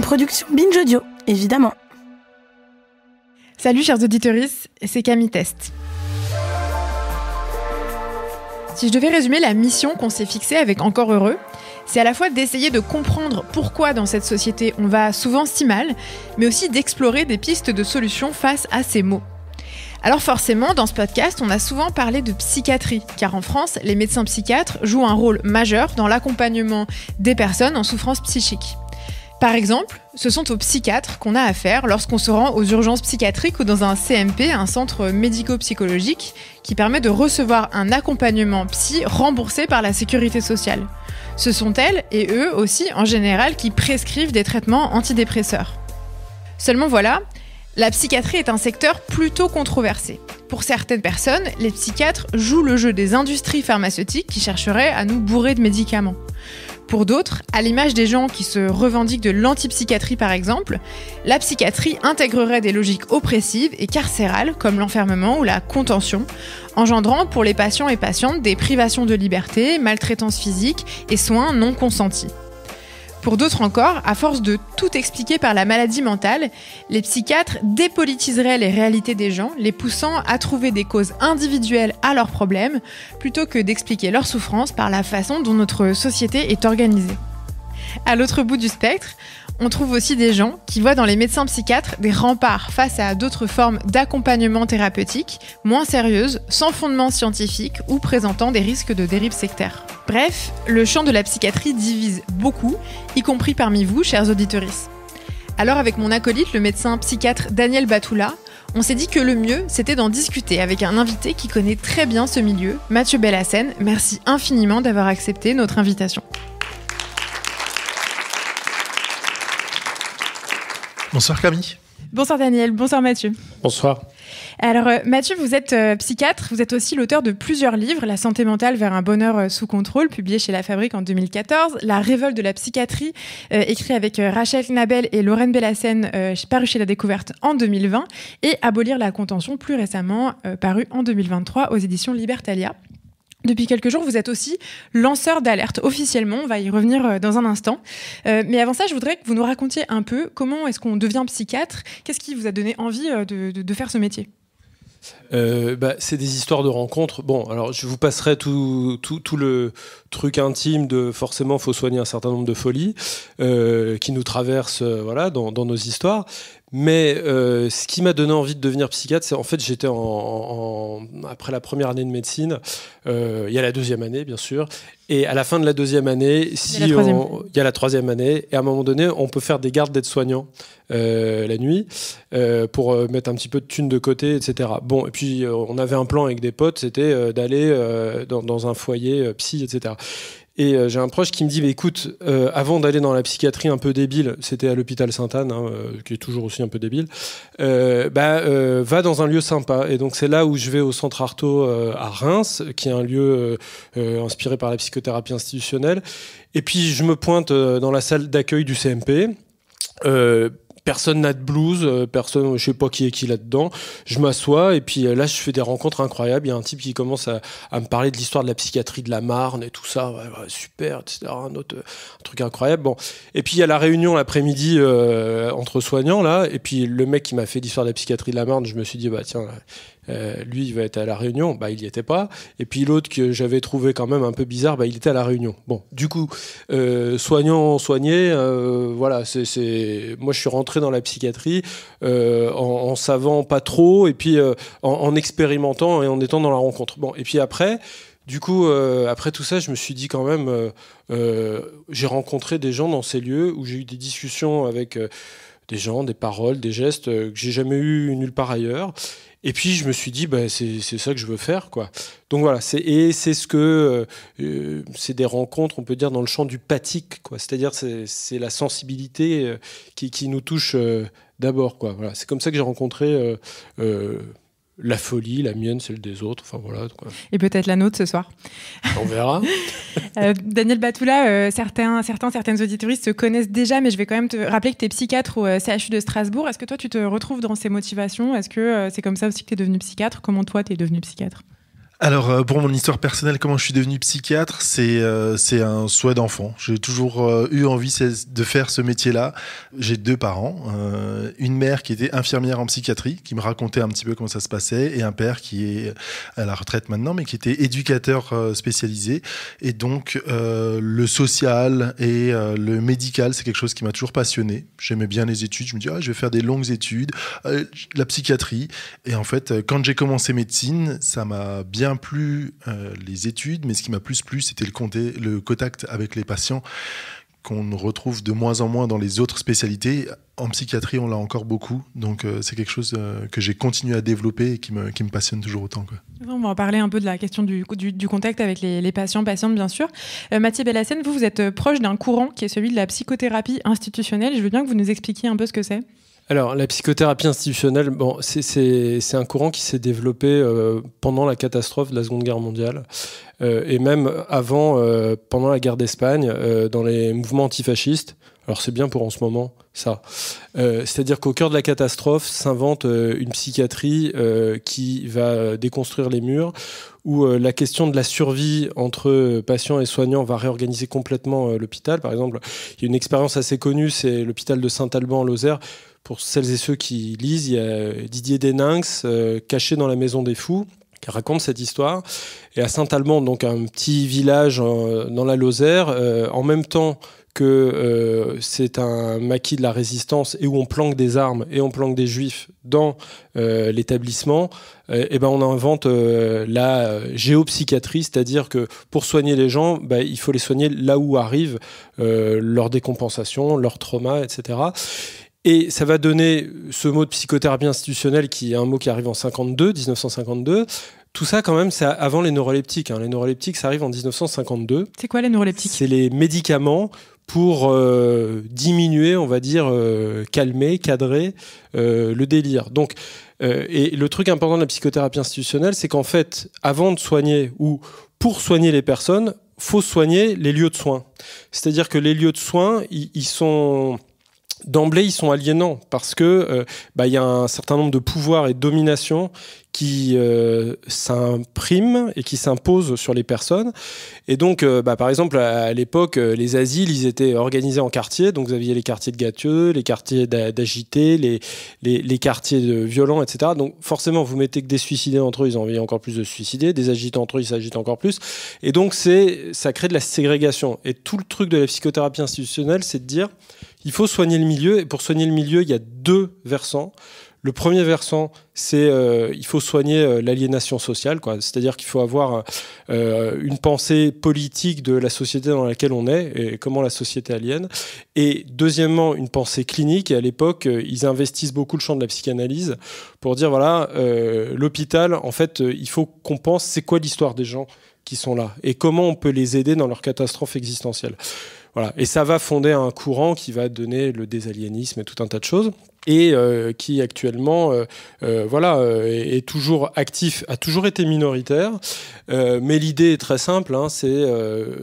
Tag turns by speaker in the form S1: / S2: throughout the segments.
S1: production Binge Audio, évidemment. Salut chers auditeurs, c'est Camille Test. Si je devais résumer la mission qu'on s'est fixée avec Encore Heureux, c'est à la fois d'essayer de comprendre pourquoi dans cette société on va souvent si mal, mais aussi d'explorer des pistes de solutions face à ces maux. Alors forcément, dans ce podcast, on a souvent parlé de psychiatrie, car en France, les médecins psychiatres jouent un rôle majeur dans l'accompagnement des personnes en souffrance psychique. Par exemple, ce sont aux psychiatres qu'on a affaire lorsqu'on se rend aux urgences psychiatriques ou dans un CMP, un centre médico-psychologique, qui permet de recevoir un accompagnement psy remboursé par la sécurité sociale. Ce sont elles et eux aussi en général qui prescrivent des traitements antidépresseurs. Seulement voilà, la psychiatrie est un secteur plutôt controversé. Pour certaines personnes, les psychiatres jouent le jeu des industries pharmaceutiques qui chercheraient à nous bourrer de médicaments. Pour d'autres, à l'image des gens qui se revendiquent de l'antipsychiatrie par exemple, la psychiatrie intégrerait des logiques oppressives et carcérales comme l'enfermement ou la contention, engendrant pour les patients et patientes des privations de liberté, maltraitance physique et soins non consentis. Pour d'autres encore, à force de tout expliquer par la maladie mentale, les psychiatres dépolitiseraient les réalités des gens, les poussant à trouver des causes individuelles à leurs problèmes, plutôt que d'expliquer leurs souffrances par la façon dont notre société est organisée. À l'autre bout du spectre, on trouve aussi des gens qui voient dans les médecins psychiatres des remparts face à d'autres formes d'accompagnement thérapeutique moins sérieuses, sans fondement scientifique ou présentant des risques de dérive sectaire. Bref, le champ de la psychiatrie divise beaucoup, y compris parmi vous, chers auditeurs. Alors avec mon acolyte, le médecin psychiatre Daniel Batoula, on s'est dit que le mieux, c'était d'en discuter avec un invité qui connaît très bien ce milieu, Mathieu Bellassène, Merci infiniment d'avoir accepté notre invitation.
S2: Bonsoir Camille.
S1: Bonsoir Daniel, bonsoir Mathieu. Bonsoir. Alors euh, Mathieu, vous êtes euh, psychiatre, vous êtes aussi l'auteur de plusieurs livres, La santé mentale vers un bonheur euh, sous contrôle, publié chez La Fabrique en 2014, La révolte de la psychiatrie, écrit avec Rachel Nabel et Lorraine Bellassène, paru chez La Découverte en 2020, et Abolir la contention, plus récemment, paru en 2023 aux éditions Libertalia. Depuis quelques jours, vous êtes aussi lanceur d'alerte officiellement, on va y revenir euh, dans un instant. Euh, mais avant ça, je voudrais que vous nous racontiez un peu comment est-ce qu'on devient psychiatre, qu'est-ce qui vous a donné envie euh, de, faire ce métier
S3: bah, c'est des histoires de rencontres. Bon, alors je vous passerai tout, le truc intime de forcément faut soigner un certain nombre de folies qui nous traversent voilà, dans, dans, nos histoires. Mais euh, ce qui m'a donné envie de devenir psychiatre, c'est en fait j'étais après la première année de médecine, euh, il y a la deuxième année bien sûr, et à la fin de la deuxième année, si il y a la troisième année, et à un moment donné, on peut faire des gardes d'aide-soignants euh, la nuit pour mettre un petit peu de thunes de côté, etc. Bon, et puis on avait un plan avec des potes, c'était d'aller dans, dans, un foyer psy, etc. Et euh, j'ai un proche qui me dit, écoute, euh, avant d'aller dans la psychiatrie un peu débile, c'était à l'hôpital Sainte-Anne, hein, euh, qui est toujours aussi un peu débile, bah, va dans un lieu sympa. Et donc c'est là où je vais au centre Artaud à Reims, qui est un lieu inspiré par la psychothérapie institutionnelle. Et puis je me pointe dans la salle d'accueil du CMP personne n'a de blues, euh, personne, je sais pas qui est qui là-dedans. Je m'assois et puis euh, là, je fais des rencontres incroyables. Il y a un type qui commence à, me parler de l'histoire de la psychiatrie de la Marne et tout ça, super, etc. Un autre euh, truc incroyable. Bon, et puis il y a la réunion l'après-midi entre soignants là, et puis le mec qui m'a fait l'histoire de la psychiatrie de la Marne, je me suis dit bah tiens, euh, lui, il va être à la Réunion, bah, il n'y était pas. Et puis l'autre que j'avais trouvé quand même un peu bizarre, bah, il était à la Réunion. Bon, du coup, soignant, euh, soigné, euh, voilà, c'est, moi je suis rentré dans la psychiatrie en, en, savant pas trop, et puis en, expérimentant et en étant dans la rencontre. Bon, et puis après, du coup, après tout ça, je me suis dit quand même, j'ai rencontré des gens dans ces lieux où j'ai eu des discussions avec des gens, des paroles, des gestes que j'ai jamais eu nulle part ailleurs. Et puis je me suis dit, bah, c'est ça que je veux faire. Quoi. Donc voilà, et c'est ce que. Euh, euh, c'est des rencontres, on peut dire, dans le champ du pathique. C'est-à-dire, c'est la sensibilité euh, qui, qui nous touche d'abord. Voilà. C'est comme ça que j'ai rencontré la folie, la mienne, celle des autres. Enfin, voilà,
S1: Et peut-être la nôtre ce soir. On verra. Euh, Daniel Batoula, euh, certains, certains, certaines auditoristes se connaissent déjà, mais je vais quand même te rappeler que tu es psychiatre au euh, CHU de Strasbourg. Est-ce que toi, tu te retrouves dans ces motivations Est-ce que c'est comme ça aussi que tu es devenu psychiatre Comment toi, tu es devenu psychiatre
S2: alors, euh, pour mon histoire personnelle, comment je suis devenu psychiatre, c'est euh, c'est un souhait d'enfant. J'ai toujours euh, eu envie de faire ce métier-là. J'ai deux parents, une mère qui était infirmière en psychiatrie, qui me racontait un petit peu comment ça se passait, et un père qui est à la retraite maintenant, mais qui était éducateur spécialisé. Et donc, le social et le médical, c'est quelque chose qui m'a toujours passionné. J'aimais bien les études. Je me dis, ah, je vais faire des longues études, la psychiatrie. Et en fait, quand j'ai commencé médecine, ça m'a bien plus euh, les études, mais ce qui m'a plus plu, c'était le, contact avec les patients qu'on retrouve de moins en moins dans les autres spécialités. En psychiatrie, on l'a encore beaucoup. Donc, euh, c'est quelque chose euh, que j'ai continué à développer et qui me, passionne toujours autant.
S1: On va en parler un peu de la question du, contact avec les, patients, patientes, bien sûr. Mathieu Bellassène, vous, vous êtes proche d'un courant qui est celui de la psychothérapie institutionnelle. Je veux bien que vous nous expliquiez un peu ce que c'est.
S3: Alors, la psychothérapie institutionnelle, bon, c'est un courant qui s'est développé euh, pendant la catastrophe de la Seconde Guerre mondiale euh, et même avant, euh, pendant la guerre d'Espagne, dans les mouvements antifascistes. Alors, c'est bien pour en ce moment, ça. C'est-à-dire qu'au cœur de la catastrophe s'invente une psychiatrie qui va déconstruire les murs, où la question de la survie entre patients et soignants va réorganiser complètement l'hôpital. Par exemple, il y a une expérience assez connue, c'est l'hôpital de Saint-Alban en Lozère pour celles et ceux qui lisent, il y a Didier Deninx, euh, caché dans la maison des fous, qui raconte cette histoire. Et à saint allemand donc un petit village euh, dans la Lozère, euh, en même temps que c'est un maquis de la résistance et où on planque des armes et on planque des juifs dans l'établissement, eh ben on invente la géopsychiatrie, c'est-à-dire que pour soigner les gens, bah, il faut les soigner là où arrivent leur décompensations, leur traumas, etc. Et ça va donner ce mot de psychothérapie institutionnelle qui est un mot qui arrive en 52, 1952. Tout ça, quand même, c'est avant les neuroleptiques. Hein. Les neuroleptiques, ça arrive en 1952. C'est quoi les neuroleptiques C'est les médicaments pour euh, diminuer, on va dire, euh, calmer, cadrer euh, le délire. Donc, et le truc important de la psychothérapie institutionnelle, c'est qu'en fait, avant de soigner ou pour soigner les personnes, faut soigner les lieux de soins. C'est-à-dire que les lieux de soins, ils sont d'emblée, ils sont aliénants parce que euh, bah, il y a un certain nombre de pouvoirs et de dominations qui s'impriment euh, s'imprime et qui s'impose sur les personnes. Et donc, euh, bah, par exemple, à, l'époque, euh, les asiles, ils étaient organisés en quartiers. Donc, vous aviez les quartiers de gâteux, les quartiers d'agités, les, les, les, quartiers de violents, etc. Donc, forcément, vous mettez que des suicidés entre eux, ils ont envie encore plus de suicider. Des agités entre eux, ils s'agitent encore plus. Et donc, c'est ça crée de la ségrégation. Et tout le truc de la psychothérapie institutionnelle, c'est de dire, il faut soigner le milieu. Et pour soigner le milieu, il y a deux versants. Le premier versant, c'est euh, il faut soigner euh, l'aliénation sociale, C'est-à-dire qu'il faut avoir euh, une pensée politique de la société dans laquelle on est et comment la société aliène. Et deuxièmement, une pensée clinique. Et à l'époque, ils investissent beaucoup le champ de la psychanalyse pour dire voilà, l'hôpital, en fait, il faut qu'on pense c'est quoi l'histoire des gens qui sont là et comment on peut les aider dans leur catastrophe existentielle. Voilà. Et ça va fonder un courant qui va donner le désaliénisme et tout un tas de choses et euh, qui actuellement euh, euh, voilà, est, toujours actif, a toujours été minoritaire. mais l'idée est très simple, hein, c'est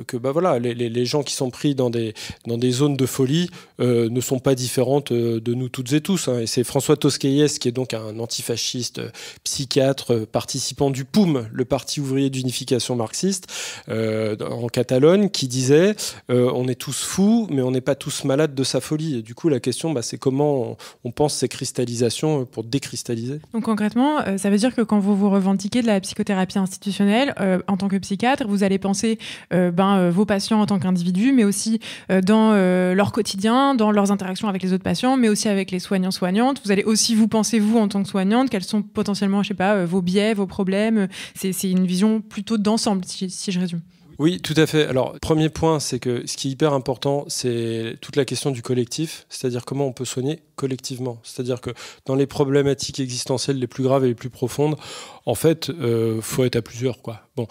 S3: que bah, voilà, les, gens qui sont pris dans des, dans des zones de folie ne sont pas différentes de nous toutes et tous. Hein. Et c'est François Tosquelles, qui est donc un antifasciste, psychiatre, participant du POUM, le Parti ouvrier d'unification marxiste, en Catalogne, qui disait on est tous fous, mais on n'est pas tous malades de sa folie. Et du coup, la question, bah, c'est comment on on pense ces cristallisations euh, pour décristalliser.
S1: Donc concrètement, euh, ça veut dire que quand vous vous revendiquez de la psychothérapie institutionnelle, euh, en tant que psychiatre, vous allez penser ben, vos patients en tant qu'individus, mais aussi dans leur quotidien, dans leurs interactions avec les autres patients, mais aussi avec les soignants-soignantes. Vous allez aussi vous penser, vous, en tant que soignante, quels sont potentiellement, je sais pas, vos biais, vos problèmes. C'est une vision plutôt d'ensemble, si je résume.
S3: Oui, tout à fait. Alors, premier point, c'est que ce qui est hyper important, c'est toute la question du collectif, c'est-à-dire comment on peut soigner collectivement. C'est-à-dire que dans les problématiques existentielles les plus graves et les plus profondes, en fait, euh, faut être à plusieurs, quoi. Bon.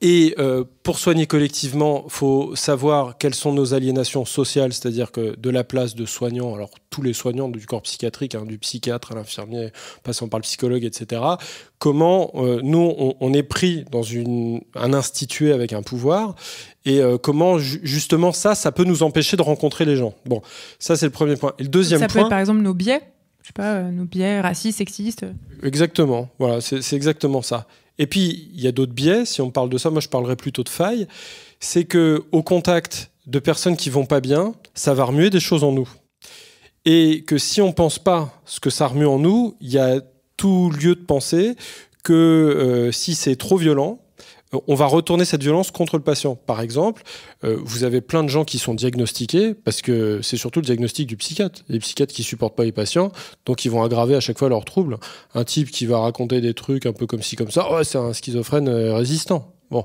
S3: Et euh, pour soigner collectivement, faut savoir quelles sont nos aliénations sociales, c'est-à-dire que de la place de soignants, alors tous les soignants du corps psychiatrique, hein, du psychiatre à l'infirmier, passant par le psychologue, etc. Comment euh, nous on, est pris dans un institué avec un pouvoir et euh, comment justement ça, ça peut nous empêcher de rencontrer les gens. Bon, ça c'est le premier point. Et le deuxième point. Ça peut être par
S1: exemple nos biais, je sais pas, euh, nos biais racistes, sexistes.
S3: Exactement, voilà, c'est exactement ça. Et puis il y a d'autres biais. Si on parle de ça, moi je parlerai plutôt de failles. C'est que au contact de personnes qui vont pas bien, ça va remuer des choses en nous. Et que si on pense pas ce que ça remue en nous, il y a tout lieu de penser que euh, si c'est trop violent, euh, on va retourner cette violence contre le patient. Par exemple, euh, vous avez plein de gens qui sont diagnostiqués, parce que c'est surtout le diagnostic du psychiatre. Les psychiatres qui supportent pas les patients, donc ils vont aggraver à chaque fois leurs troubles. Un type qui va raconter des trucs un peu comme ci, comme ça, oh, c'est un schizophrène euh, résistant. Bon,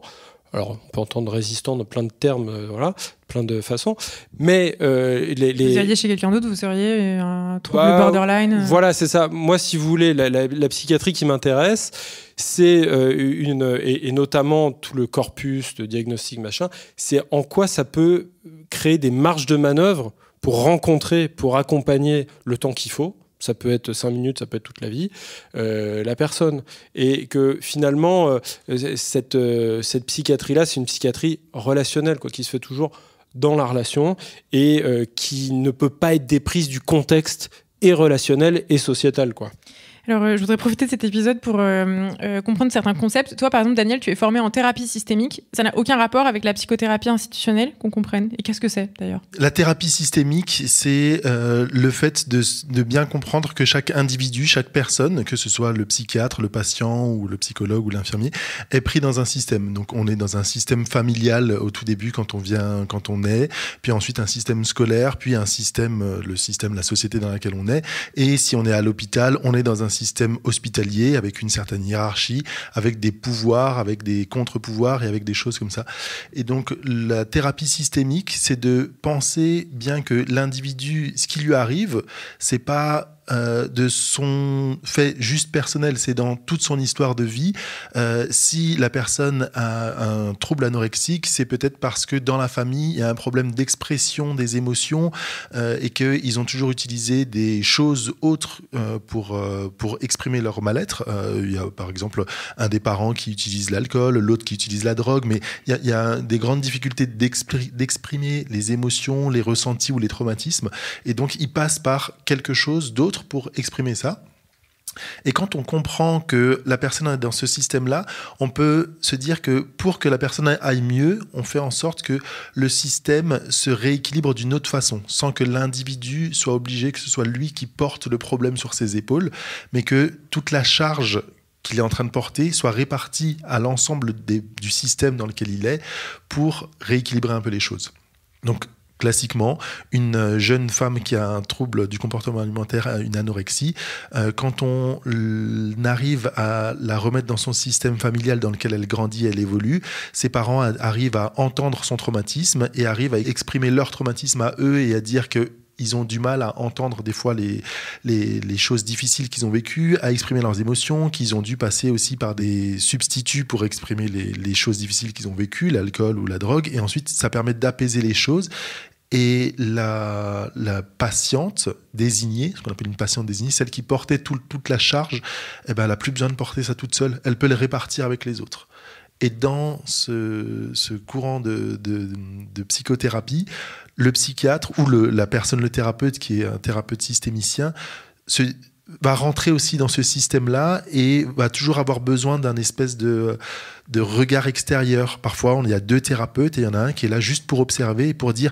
S3: alors, on peut entendre résistant dans plein de termes, euh, voilà, plein de façons. Mais euh, les, les... Vous alliez
S1: chez quelqu'un d'autre, vous seriez un trouble bah, borderline euh
S3: Voilà, c'est ça. Moi, si vous voulez, la, psychiatrie qui m'intéresse, c'est une. Et, et, notamment tout le corpus de diagnostic, machin, c'est en quoi ça peut créer des marges de manœuvre pour rencontrer, pour accompagner le temps qu'il faut ça peut être 5 minutes, ça peut être toute la vie, euh, la personne. Et que finalement, euh, cette, euh, cette psychiatrie-là, c'est une psychiatrie relationnelle, quoi, qui se fait toujours dans la relation et qui ne peut pas être déprise du contexte et relationnel et sociétal. Quoi.
S1: Alors, euh, je voudrais profiter de cet épisode pour euh, euh, comprendre certains concepts. Toi, par exemple, Daniel, tu es formé en thérapie systémique. Ça n'a aucun rapport avec la psychothérapie institutionnelle qu'on comprenne. Et qu'est-ce que c'est d'ailleurs
S2: La thérapie systémique, c'est le fait de, bien comprendre que chaque individu, chaque personne, que ce soit le psychiatre, le patient ou le psychologue ou l'infirmier, est pris dans un système. Donc, on est dans un système familial au tout début quand on vient, quand on est, puis ensuite un système scolaire, puis un système, le système, la société dans laquelle on est. Et si on est à l'hôpital, on est dans un système hospitalier avec une certaine hiérarchie, avec des pouvoirs, avec des contre-pouvoirs et avec des choses comme ça. Et donc la thérapie systémique, c'est de penser bien que l'individu, ce qui lui arrive, c'est pas euh, de son fait juste personnel, c'est dans toute son histoire de vie. Euh, si la personne a un trouble anorexique, c'est peut-être parce que dans la famille, il y a un problème d'expression des émotions euh, et qu'ils ont toujours utilisé des choses autres euh, pour, pour exprimer leur mal-être. il y a par exemple un des parents qui utilise l'alcool, l'autre qui utilise la drogue, mais il y a, il y a des grandes difficultés d'exprimer les émotions, les ressentis ou les traumatismes. Et donc, ils passent par quelque chose d'autre pour exprimer ça. Et quand on comprend que la personne est dans ce système-là, on peut se dire que pour que la personne aille mieux, on fait en sorte que le système se rééquilibre d'une autre façon, sans que l'individu soit obligé que ce soit lui qui porte le problème sur ses épaules, mais que toute la charge qu'il est en train de porter soit répartie à l'ensemble du système dans lequel il est pour rééquilibrer un peu les choses. Donc classiquement, une euh, jeune femme qui a un trouble du comportement alimentaire, une anorexie, euh, quand on arrive à la remettre dans son système familial dans lequel elle grandit, elle évolue, ses parents arrivent à entendre son traumatisme et arrivent à exprimer leur traumatisme à eux et à dire que ils ont du mal à entendre des fois les, les, choses difficiles qu'ils ont vécues, à exprimer leurs émotions, qu'ils ont dû passer aussi par des substituts pour exprimer les choses difficiles qu'ils ont vécues, l'alcool ou la drogue. Et ensuite, ça permet d'apaiser les choses et la, patiente désignée, ce qu'on appelle une patiente désignée, celle qui portait toute la charge, eh ben, elle n'a plus besoin de porter ça toute seule, elle peut le répartir avec les autres. Et dans ce, courant de, psychothérapie, le psychiatre ou la personne, le thérapeute, qui est un thérapeute systémicien, se, va rentrer aussi dans ce système-là et va toujours avoir besoin d'un espèce de, de regard extérieur. Parfois, on, il y a deux thérapeutes et il y en a un qui est là juste pour observer et pour dire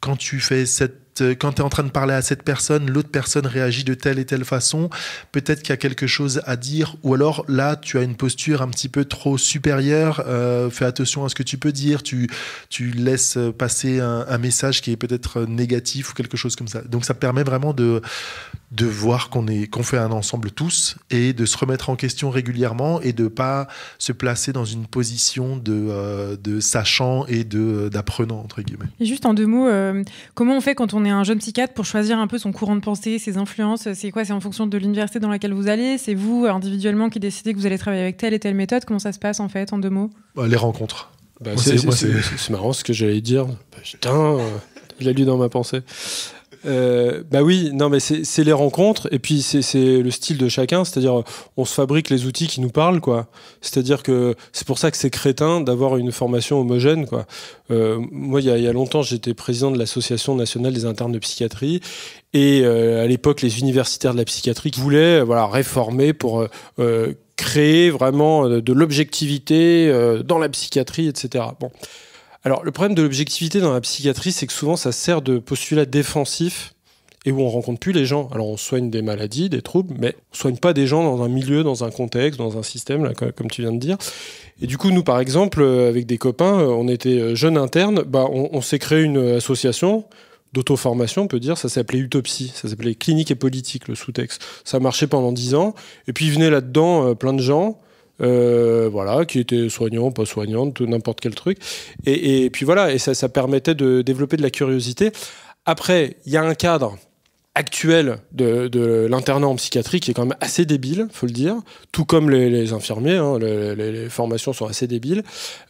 S2: quand tu fais cette euh, quand tu es en train de parler à cette personne, l'autre personne réagit de telle et telle façon, peut-être qu'il y a quelque chose à dire, ou alors là, tu as une posture un petit peu trop supérieure, euh, fais attention à ce que tu peux dire, tu, tu laisses passer un, message qui est peut-être euh, négatif ou quelque chose comme ça. Donc ça permet vraiment de, de voir qu'on est qu'on fait un ensemble tous et de se remettre en question régulièrement et de pas se placer dans une position de, de sachant et de d'apprenant entre guillemets.
S1: juste en deux mots, comment on fait quand on est un jeune psychiatre pour choisir un peu son courant de pensée, ses influences. C'est quoi C'est en fonction de l'université dans laquelle vous allez C'est vous individuellement qui décidez que vous allez travailler avec telle et telle méthode Comment ça se passe en fait, en deux mots
S3: bah, Les rencontres. Bah, c'est marrant ce que j'allais dire. Bah, putain, euh, il a lu dans ma pensée. Euh, bah oui, non, mais c'est les rencontres et puis c'est le style de chacun. C'est-à-dire, euh, on se fabrique les outils qui nous parlent, quoi. C'est-à-dire que c'est pour ça que c'est crétin d'avoir une formation homogène, quoi. Euh, moi, il y, a longtemps, j'étais président de l'Association nationale des internes de psychiatrie et euh, à l'époque, les universitaires de la psychiatrie voulaient, voilà, réformer pour créer vraiment de l'objectivité dans la psychiatrie, etc. Bon. Alors, le problème de l'objectivité dans la psychiatrie, c'est que souvent, ça sert de postulat défensif et où on rencontre plus les gens. Alors, on soigne des maladies, des troubles, mais on soigne pas des gens dans un milieu, dans un contexte, dans un système, comme tu viens de dire. Et du coup, nous, par exemple, euh, avec des copains, euh, on était euh, jeunes internes, bah, on, s'est créé une association d'auto-formation, on peut dire, ça s'appelait Utopsie, ça s'appelait Clinique et Politique, le sous-texte. Ça a marché pendant dix ans, et puis venaient là-dedans plein de gens, euh, voilà, qui était soignant, pas soignante, n'importe quel truc. Et, puis voilà, et ça, permettait de développer de la curiosité. Après, il y a un cadre actuel de, l'internat en psychiatrie qui est quand même assez débile, faut le dire, tout comme les, infirmiers, hein, les, formations sont assez débiles.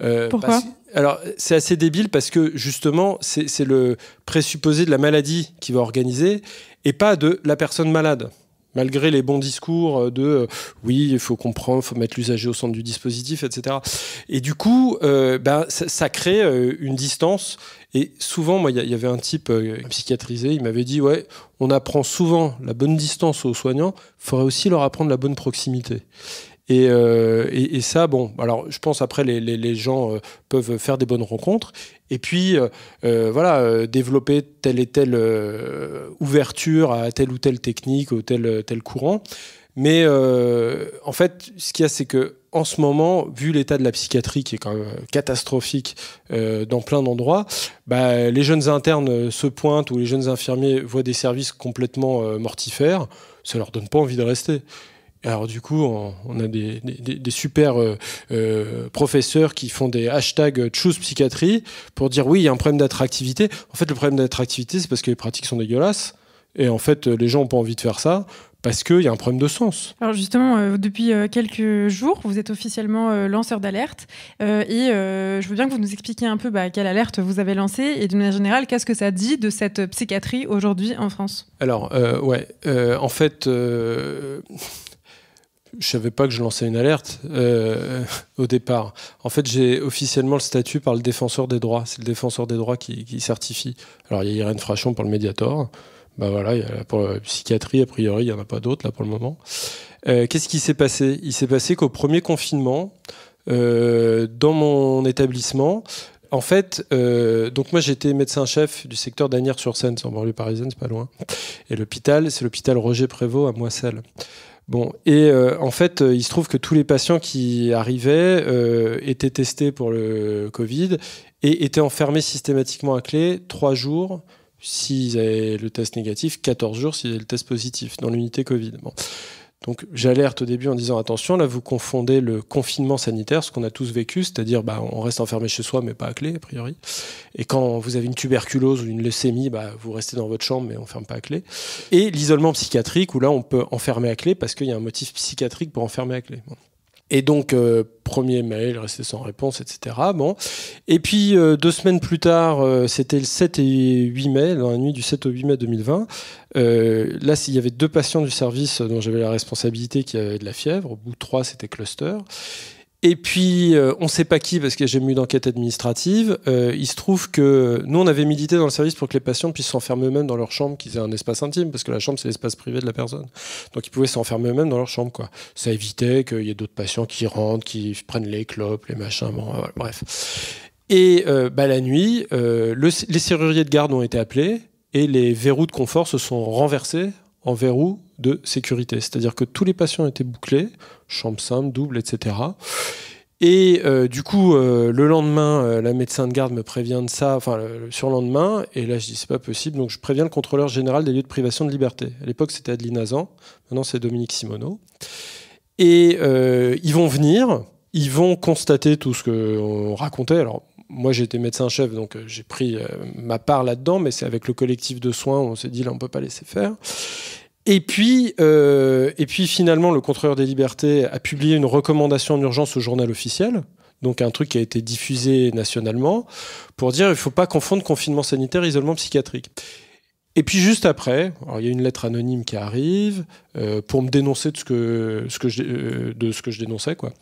S3: Euh, Pourquoi Alors c'est assez débile parce que justement c'est le présupposé de la maladie qui va organiser et pas de la personne malade malgré les bons discours euh, de euh, oui, il faut comprendre, il faut mettre l'usager au centre du dispositif, etc. Et du coup, euh, ben ça, crée une distance. Et souvent, moi, il y, avait un type psychiatrisé, il m'avait dit ouais, on apprend souvent la bonne distance aux soignants, il faudrait aussi leur apprendre la bonne proximité. Euh, et, ça, bon, alors je pense après, les, gens euh, peuvent faire des bonnes rencontres. Et puis, euh, voilà, développer telle et telle ouverture à telle ou telle technique, ou tel, tel courant. Mais en fait, ce qu'il y a, c'est que en ce moment, vu l'état de la psychiatrie qui est quand même catastrophique dans plein d'endroits, bah, les jeunes internes se pointent ou les jeunes infirmiers voient des services complètement mortifères. Ça leur donne pas envie de rester. Alors du coup, on, a des, super euh, euh, professeurs qui font des hashtags euh, choose psychiatrie pour dire oui, il y a un problème d'attractivité. En fait, le problème d'attractivité, c'est parce que les pratiques sont dégueulasses. Et en fait, les gens n'ont pas envie de faire ça parce qu'il y a un problème de sens.
S1: Alors justement, depuis quelques jours, vous êtes officiellement lanceur d'alerte et je veux bien que vous nous expliquiez un peu bah, quelle alerte vous avez lancée et de manière générale, qu'est-ce que ça dit de cette psychiatrie aujourd'hui en France
S3: Alors, ouais, en fait, je savais pas que je lançais une alerte euh, au départ. En fait, j'ai officiellement le statut par le défenseur des droits. C'est le défenseur des droits qui, certifie. Alors, il y a Irène Frachon pour le Mediator. Ben voilà, il pour la psychiatrie, a priori, il n'y en a pas d'autres là pour le moment. Euh, qu'est-ce qui s'est passé Il s'est passé qu'au premier confinement, euh, dans mon établissement, en fait, donc moi j'étais médecin-chef du secteur d'Anières-sur-Seine, c'est en banlieue parisienne, c'est pas loin. Et l'hôpital, c'est l'hôpital Roger Prévost à Moisselles. Bon, et euh, en fait, euh, il se trouve que tous les patients qui arrivaient euh, étaient testés pour le Covid et étaient enfermés systématiquement à clé 3 jours s'ils avaient le test négatif, 14 jours s'ils avaient le test positif dans l'unité Covid. Donc j'alerte au début en disant attention, là vous confondez le confinement sanitaire, ce qu'on a tous vécu, c'est-à-dire bah, on reste enfermé chez soi mais pas à clé a priori. Et quand vous avez une tuberculose ou une leucémie, bah, vous restez dans votre chambre mais on ferme pas à clé. Et l'isolement psychiatrique où là on peut enfermer à clé parce qu'il y a un motif psychiatrique pour enfermer à clé. Et donc, euh, premier mail, resté sans réponse, etc. Bon. Et puis, euh, deux semaines plus tard, euh, c'était le 7 et 8 mai, dans la nuit du 7 au 8 mai 2020. là, il y avait deux patients du service dont j'avais la responsabilité qui avaient de la fièvre. Au bout de trois, c'était cluster. Et puis, euh, on ne sait pas qui, parce que j'ai eu d'enquête administrative. Euh, il se trouve que nous, on avait milité dans le service pour que les patients puissent s'enfermer eux-mêmes dans leur chambre, qu'ils aient un espace intime, parce que la chambre, c'est l'espace privé de la personne. Donc, ils pouvaient s'enfermer eux-mêmes dans leur chambre. Quoi. Ça évitait qu'il y ait d'autres patients qui rentrent, qui prennent les clopes, les machins, bref. Et euh, bah, la nuit, les serruriers de garde ont été appelés et les verrous de confort se sont renversés en verrous de sécurité. C'est-à-dire que tous les patients étaient bouclés, chambre simple, double, etc. Et euh, du coup, euh, le lendemain, euh, la médecin de garde me prévient de ça, enfin le surlendemain, et là je dis c'est pas possible, donc je préviens le contrôleur général des lieux de privation de liberté. À l'époque c'était Adeline Azan, maintenant c'est Dominique Simoneau. Et ils vont venir, ils vont constater tout ce qu'on racontait. Alors moi j'étais médecin-chef, donc j'ai pris ma part là-dedans, mais c'est avec le collectif de soins, on s'est dit là on peut pas laisser faire. Et puis, euh, et puis finalement, le contrôleur des libertés a publié une recommandation en urgence au journal officiel, donc un truc qui a été diffusé nationalement, pour dire il ne faut pas confondre confinement sanitaire et isolement psychiatrique. Et puis juste après, il y a une lettre anonyme qui arrive euh, pour me dénoncer de ce que, ce que je, euh, de ce que je dénonçais. Quoi.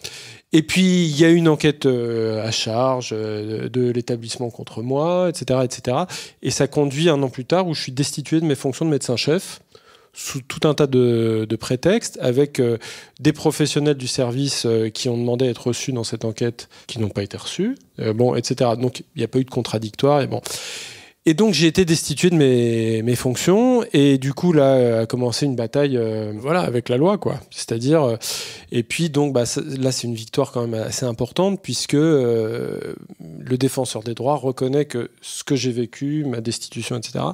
S3: Et puis il y a une enquête à charge de l'établissement contre moi, etc., etc. Et ça conduit un an plus tard où je suis destitué de mes fonctions de médecin-chef sous tout un tas de, prétextes, avec euh, des professionnels du service euh, qui ont demandé à être reçus dans cette enquête, qui n'ont pas été reçus, euh, bon, etc. Donc il n'y a pas eu de contradictoire. Et bon. Et donc j'ai été destitué de mes, mes, fonctions et du coup là a commencé une bataille voilà avec la loi quoi. C'est-à-dire et puis donc bah, là c'est une victoire quand même assez importante puisque le défenseur des droits reconnaît que ce que j'ai vécu, ma destitution etc.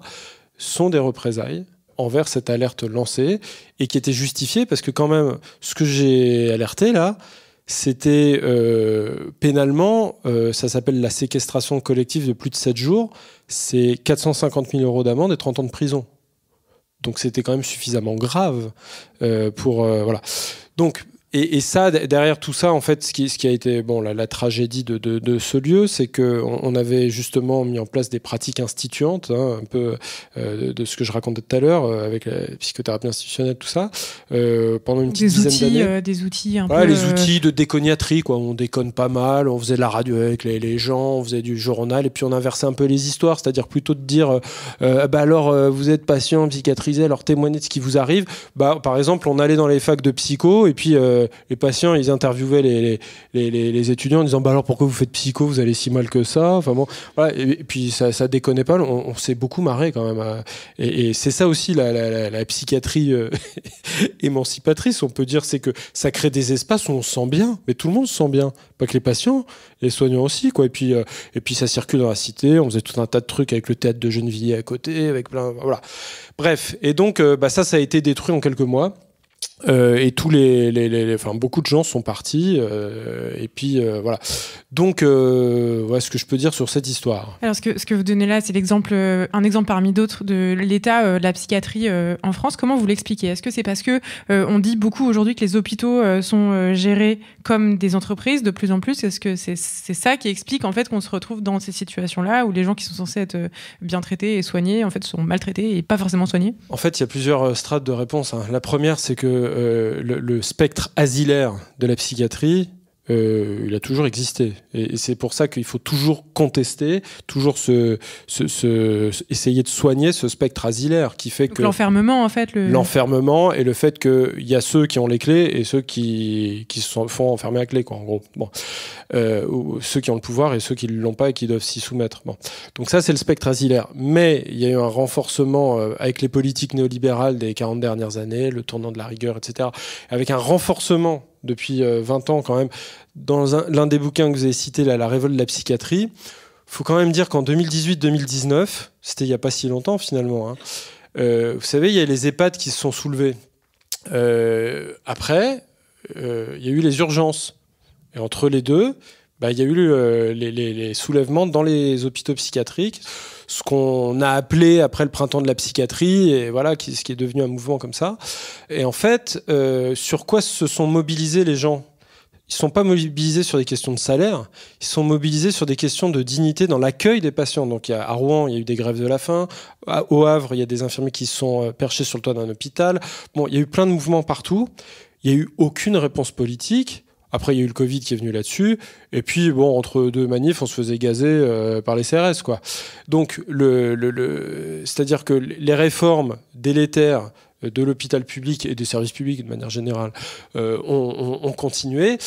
S3: sont des représailles envers cette alerte lancée et qui était justifiée parce que quand même ce que j'ai alerté là c'était euh, pénalement euh, ça s'appelle la séquestration collective de plus de 7 jours c'est 450 000 euros d'amende et 30 ans de prison donc c'était quand même suffisamment grave euh, pour voilà donc et, et, ça, derrière tout ça, en fait, ce qui, ce qui a été bon, la, la tragédie de, de, de, ce lieu, c'est qu'on on avait justement mis en place des pratiques instituantes, hein, un peu euh, de, ce que je racontais tout à l'heure, euh, avec la psychothérapie institutionnelle, tout ça, euh, pendant une petite des dizaine outils, d'années. Euh, des
S1: outils un peu... Les outils
S3: de déconiatrie, quoi. On déconne pas mal, on faisait de la radio avec les, gens, on faisait du journal, et puis on inversait un peu les histoires, c'est-à-dire plutôt de dire, bah alors, vous êtes patient, psychiatrisé, alors témoignez de ce qui vous arrive. Bah, par exemple, on allait dans les facs de psycho, et puis... Euh, les patients, ils interviewaient les, étudiants en disant bah alors pourquoi vous faites psycho, vous allez si mal que ça. Enfin bon, et, puis ça, ça déconne pas. On, s'est beaucoup marré quand même. et, c'est ça aussi la, psychiatrie euh, émancipatrice. On peut dire c'est que ça crée des espaces où on se sent bien, mais tout le monde se sent bien, pas que les patients, les soignants aussi quoi. Et puis euh, et puis ça circule dans la cité. On faisait tout un tas de trucs avec le théâtre de Gennevilliers à côté, avec plein voilà. Bref, et donc bah, ça ça a été détruit en quelques mois. Euh, et tous les, enfin, beaucoup de gens sont partis. Euh, et puis euh, voilà. Donc, voilà ce que je peux dire sur cette histoire.
S1: Alors, ce que, ce que vous donnez là, c'est l'exemple, un exemple parmi d'autres de l'état de la psychiatrie en France. Comment vous l'expliquez Est-ce que c'est parce que on dit beaucoup aujourd'hui que les hôpitaux sont gérés comme des entreprises de plus en plus Est-ce que c'est ça qui explique en fait qu'on se retrouve dans ces situations-là où les gens qui sont censés être bien traités et soignés en fait sont maltraités et pas forcément soignés
S3: En fait, il y a plusieurs strates de réponse. Hein. La première, c'est que euh, le, spectre asilaire de la psychiatrie euh, il a toujours existé. Et, c'est pour ça qu'il faut toujours contester, toujours essayer de soigner ce spectre asilaire qui fait que.
S1: L'enfermement, en fait.
S3: L'enfermement et le fait qu'il y a ceux qui ont les clés et ceux qui, se font enfermer à clé, quoi, en gros. Bon. Euh, ceux qui ont le pouvoir et ceux qui ne l'ont pas et qui doivent s'y soumettre. Donc, ça, c'est le spectre asilaire. Mais il y a eu un renforcement euh, avec les politiques néolibérales des 40 dernières années, le tournant de la rigueur, etc. Avec un renforcement depuis 20 euh, ans quand même. Dans l'un des bouquins que vous avez cité, La révolte de la psychiatrie, il faut quand même dire qu'en 2018-2019, c'était il n'y a pas si longtemps finalement, hein, euh, vous savez, il y a les EHPAD qui se sont soulevés. Euh, après, il y a eu les urgences. Et entre les deux, bah, il y a eu les soulèvements dans les hôpitaux psychiatriques ce qu'on a appelé après le printemps de la psychiatrie, et voilà, ce qui est devenu un mouvement comme ça. Et en fait, euh, sur quoi se sont mobilisés les gens ils ne sont pas mobilisés sur des questions de salaire, ils sont mobilisés sur des questions de dignité dans l'accueil des patients. Donc il y a, à Rouen, il y a eu des grèves de la faim, à, au Havre, il y a des infirmiers qui sont euh, perchés sur le toit d'un hôpital. Bon, il y a eu plein de mouvements partout, il n'y a eu aucune réponse politique. Après, il y a eu le Covid qui est venu là-dessus. Et puis, bon, entre deux manifs, on se faisait gazer euh, par les CRS, quoi. Donc, le, c'est-à-dire que les réformes délétères de l'hôpital public et des services publics, de manière générale, euh, ont, continué.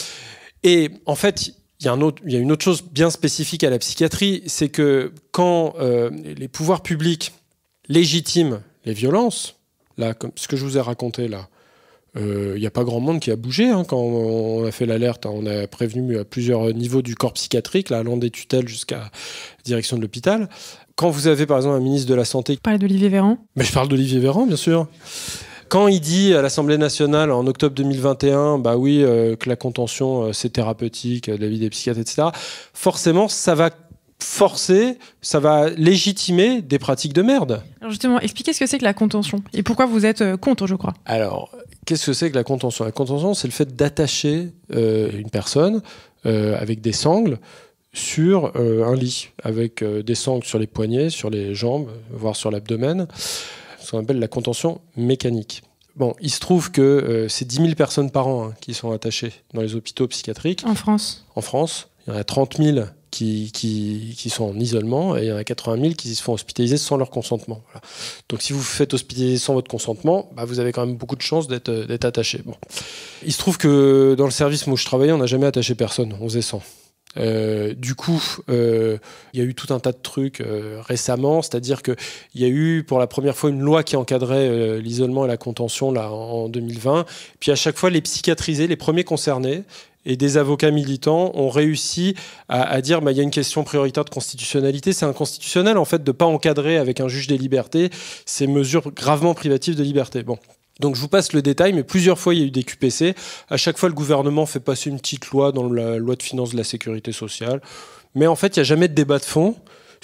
S3: Et en fait, il y, a une autre chose bien spécifique à la psychiatrie, c'est que quand euh, les pouvoirs publics légitiment les violences, là, ce que je vous ai raconté là, il euh, n'y a pas grand monde qui a bougé hein. quand on a fait l'alerte. Hein, on a prévenu à plusieurs niveaux du corps psychiatrique, allant des tutelles jusqu'à direction de l'hôpital. Quand vous avez par exemple un ministre de la Santé... Vous parle d'Olivier Véran Mais Je parle d'Olivier Véran, bien sûr. Quand il dit à l'Assemblée nationale en octobre 2021, bah oui, euh, que la contention euh, c'est thérapeutique, la vie des psychiatres, etc., forcément ça va forcer, ça va légitimer des pratiques de merde.
S1: justement, expliquez ce que c'est que la contention et pourquoi vous êtes contre, je crois.
S3: Alors, Qu'est-ce que c'est que la contention La contention, c'est le fait d'attacher euh, une personne euh, avec des sangles sur euh, un lit, avec des sangles sur les poignets, sur les jambes, voire sur l'abdomen, ce qu'on appelle la contention mécanique. Bon, il se trouve que c'est 10 000 personnes par an hein, qui sont attachées dans les hôpitaux psychiatriques. En France En France, il y en a 30 000 qui, sont en isolement et il y en a 80 000 qui se font hospitaliser sans leur consentement. Donc si vous vous faites hospitaliser sans votre consentement, bah, vous avez quand même beaucoup de chances euh, d'être attaché. Bon. Il se trouve que dans le service où je travaillais, on n'a jamais attaché personne, on faisait 100. Euh, du coup, euh, il y a eu tout un tas de trucs récemment, c'est-à-dire qu'il y a eu pour la première fois une loi qui encadrait l'isolement et la contention là, en, en 2020. Puis à chaque fois, les psychiatrisés, les premiers concernés, et des avocats militants ont réussi à, dire bah, il y a une question prioritaire de constitutionnalité. C'est inconstitutionnel en fait de ne pas encadrer avec un juge des libertés ces mesures gravement privatives de liberté. Bon. Donc je vous passe le détail, mais plusieurs fois il y a eu des QPC. À chaque fois, le gouvernement fait passer une petite loi dans la loi de finances de la sécurité sociale. Mais en fait, il n'y a jamais de débat de fond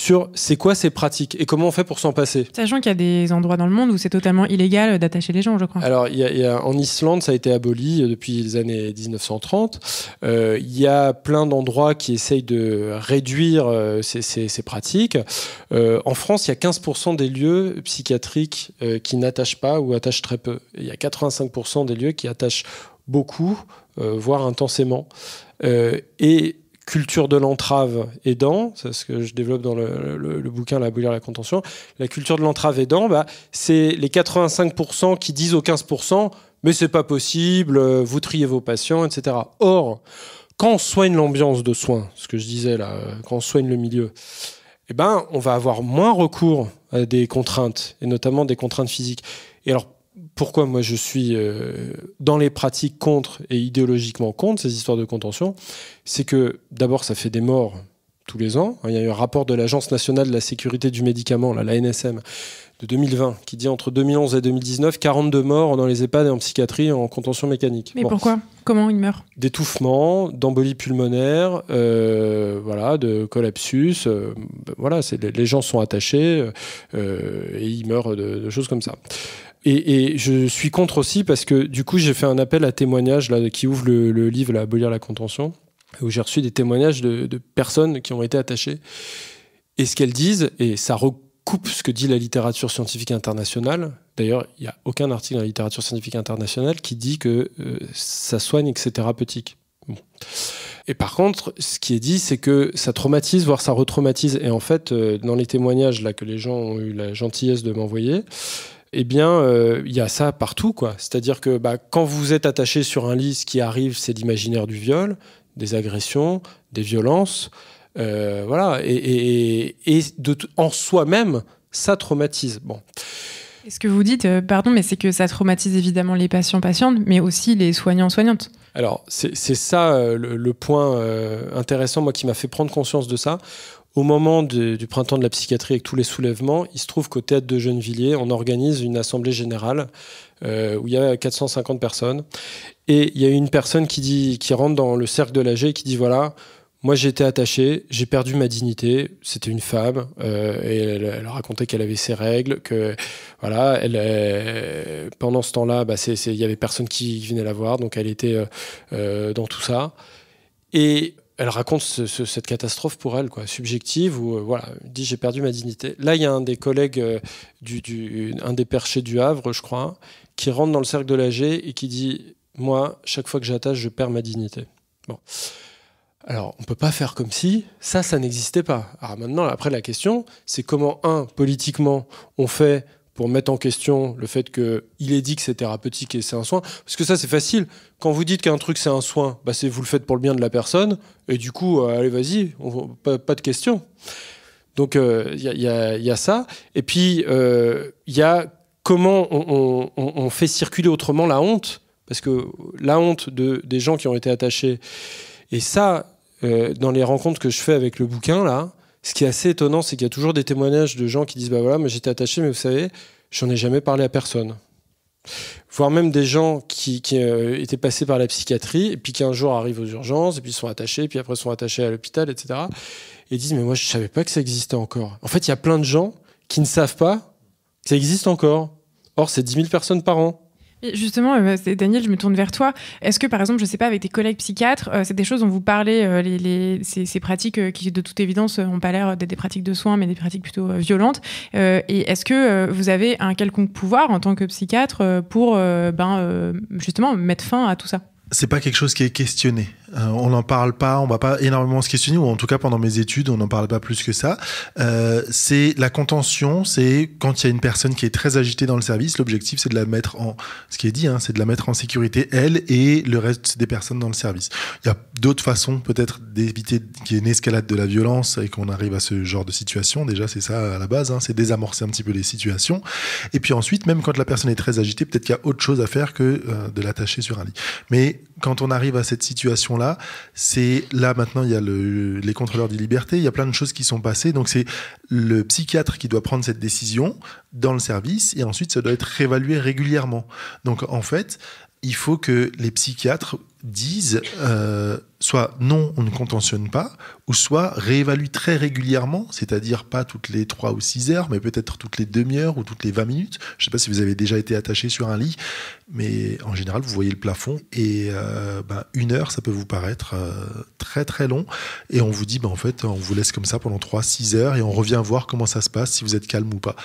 S3: sur c'est quoi ces pratiques et comment on fait pour s'en passer.
S1: Sachant qu'il y a des endroits dans le monde où c'est totalement illégal d'attacher les gens, je crois.
S3: Alors, en Islande, ça a été aboli euh, depuis les années 1930. Euh, il y a plein d'endroits qui essayent de réduire euh, ces, pratiques. en France, il y a 15% des lieux psychiatriques qui n'attachent pas ou attachent très peu. Il y a 85% des lieux qui attachent beaucoup, voire intensément. et culture de l'entrave aidant, c'est ce que je développe dans le, bouquin La bouillir la contention, la culture de l'entrave aidant, bah, c'est les 85% qui disent aux 15%, mais c'est pas possible, euh, vous triez vos patients, etc. Or, quand on soigne l'ambiance de soins, ce que je disais là, euh, quand on soigne le milieu, eh ben, on va avoir moins recours à des contraintes, et notamment des contraintes physiques. Et alors, pourquoi moi je suis euh, dans les pratiques contre et idéologiquement contre ces histoires de contention, c'est que d'abord ça fait des morts tous les ans. Il y a eu un rapport de l'Agence nationale de la sécurité du médicament, la NSM, de 2020, qui dit entre 2011 et 2019, 42 morts dans les EHPAD et en psychiatrie en contention mécanique. Mais pourquoi
S1: Comment ils meurent
S3: D'étouffement, d'embolie pulmonaire, euh, voilà, de collapsus. Euh, ben les gens sont attachés et ils meurent de choses comme ça. Et, je suis contre aussi parce que du coup, j'ai fait un appel à témoignages là, qui ouvre le, livre là, Abolir la contention, où j'ai reçu des témoignages de, personnes qui ont été attachées. Et ce qu'elles disent, et ça recoupe ce que dit la littérature scientifique internationale, d'ailleurs, il n'y a aucun article dans la littérature scientifique internationale qui dit que euh, ça soigne et que c'est thérapeutique. Et par contre, ce qui est dit, c'est que ça traumatise, voire ça retraumatise. Et en fait, euh, dans les témoignages là, que les gens ont eu la gentillesse de m'envoyer, eh bien, euh, il y a ça partout, quoi. C'est-à-dire que bah, quand vous êtes attaché sur un lit, ce qui arrive, c'est l'imaginaire du viol, des agressions, des violences, euh, voilà. Et, en soi-même, ça traumatise. Bon.
S1: ce que vous dites, euh, pardon, mais c'est que ça traumatise évidemment les patients-patientes, mais aussi les soignants-soignantes.
S3: Alors, c'est ça le, point intéressant, moi, qui m'a fait prendre conscience de ça. Au moment du printemps de la psychiatrie avec tous les soulèvements, il se trouve qu'au théâtre de Gennevilliers, on organise une assemblée générale euh, où il y a 450 personnes. Et il y a une personne qui, dit, qui rentre dans le cercle de l'AG et qui dit voilà, moi, j'étais attaché, j'ai perdu ma dignité. C'était une femme euh, et elle, racontait qu'elle avait ses règles, que voilà, elle, euh, pendant ce temps-là, bah, il bah, y avait personne qui venait la voir, donc elle était dans tout ça. Et elle raconte cette catastrophe pour elle, quoi, subjective, où euh, voilà, dit j'ai perdu ma dignité. Là, il y a un des collègues, euh, du, un des perchés du Havre, je crois, qui rentre dans le cercle de l'AG et qui dit Moi, chaque fois que j'attache, je perds ma dignité. Bon. Alors, on ne peut pas faire comme si ça, ça n'existait pas. Alors maintenant, après, la question, c'est comment, un, politiquement, on fait pour mettre en question le fait qu'il est dit que c'est thérapeutique et c'est un soin. Parce que ça, c'est facile. Quand vous dites qu'un truc, c'est un soin, bah, c'est vous le faites pour le bien de la personne. Et du coup, euh, allez, vas-y, pas, pas, de question. Donc, il euh, y, a ça. Et puis, il euh, y a comment on, on, fait circuler autrement la honte. Parce que la honte de, des gens qui ont été attachés. Et ça, dans les rencontres que je fais avec le bouquin, là, ce qui est assez étonnant, c'est qu'il y a toujours des témoignages de gens qui disent Bah voilà, mais j'étais attaché, mais vous savez, j'en ai jamais parlé à personne. Voire même des gens qui, euh, étaient passés par la psychiatrie, et puis qui un jour arrivent aux urgences, et puis sont attachés, et puis après sont attachés à l'hôpital, etc. Et disent Mais moi, je savais pas que ça existait encore. En fait, il y a plein de gens qui ne savent pas que ça existe encore. Or, c'est 10 000 personnes par an.
S1: Justement, euh, Daniel, je me tourne vers toi. Est-ce que, par exemple, je ne sais pas, avec tes collègues psychiatres, euh, c'est des choses dont vous parlez, euh, les, les, ces, pratiques qui, de toute évidence, ont pas l'air d'être des pratiques de soins, mais des pratiques plutôt violentes. et est-ce que vous avez un quelconque pouvoir en tant que psychiatre pour, ben, justement, mettre fin à tout ça
S2: c'est pas quelque chose qui est questionné. Euh, on n'en parle pas, on va pas énormément se questionner, ou en tout cas pendant mes études, on n'en parle pas plus que ça. Euh, c'est la contention, c'est quand il y a une personne qui est très agitée dans le service, l'objectif c'est de la mettre en, ce qui est dit, hein, c'est de la mettre en sécurité elle et le reste des personnes dans le service. Il y a d'autres façons peut-être d'éviter qu'il y ait une escalade de la violence et qu'on arrive à ce genre de situation. Déjà c'est ça à la base, hein, c'est désamorcer un petit peu les situations. Et puis ensuite, même quand la personne est très agitée, peut-être qu'il y a autre chose à faire que euh, de l'attacher sur un lit. Mais quand on arrive à cette situation-là, c'est là maintenant, il y a les contrôleurs des libertés, il y a plein de choses qui sont passées. Donc c'est le psychiatre qui doit prendre cette décision dans le service et ensuite ça doit être réévalué régulièrement. Donc en fait, il faut que les psychiatres disent euh, soit non, on ne contentionne pas, ou soit réévalue très régulièrement, c'est-à-dire pas toutes les 3 ou 6 heures, mais peut-être toutes les demi-heures ou toutes les 20 minutes. Je ne sais pas si vous avez déjà été attaché sur un lit, mais en général, vous voyez le plafond et euh, bah, une heure, ça peut vous paraître euh, très très long. Et on vous dit, bah, en fait, on vous laisse comme ça pendant 3-6 heures et on revient voir comment ça se passe, si vous êtes calme ou pas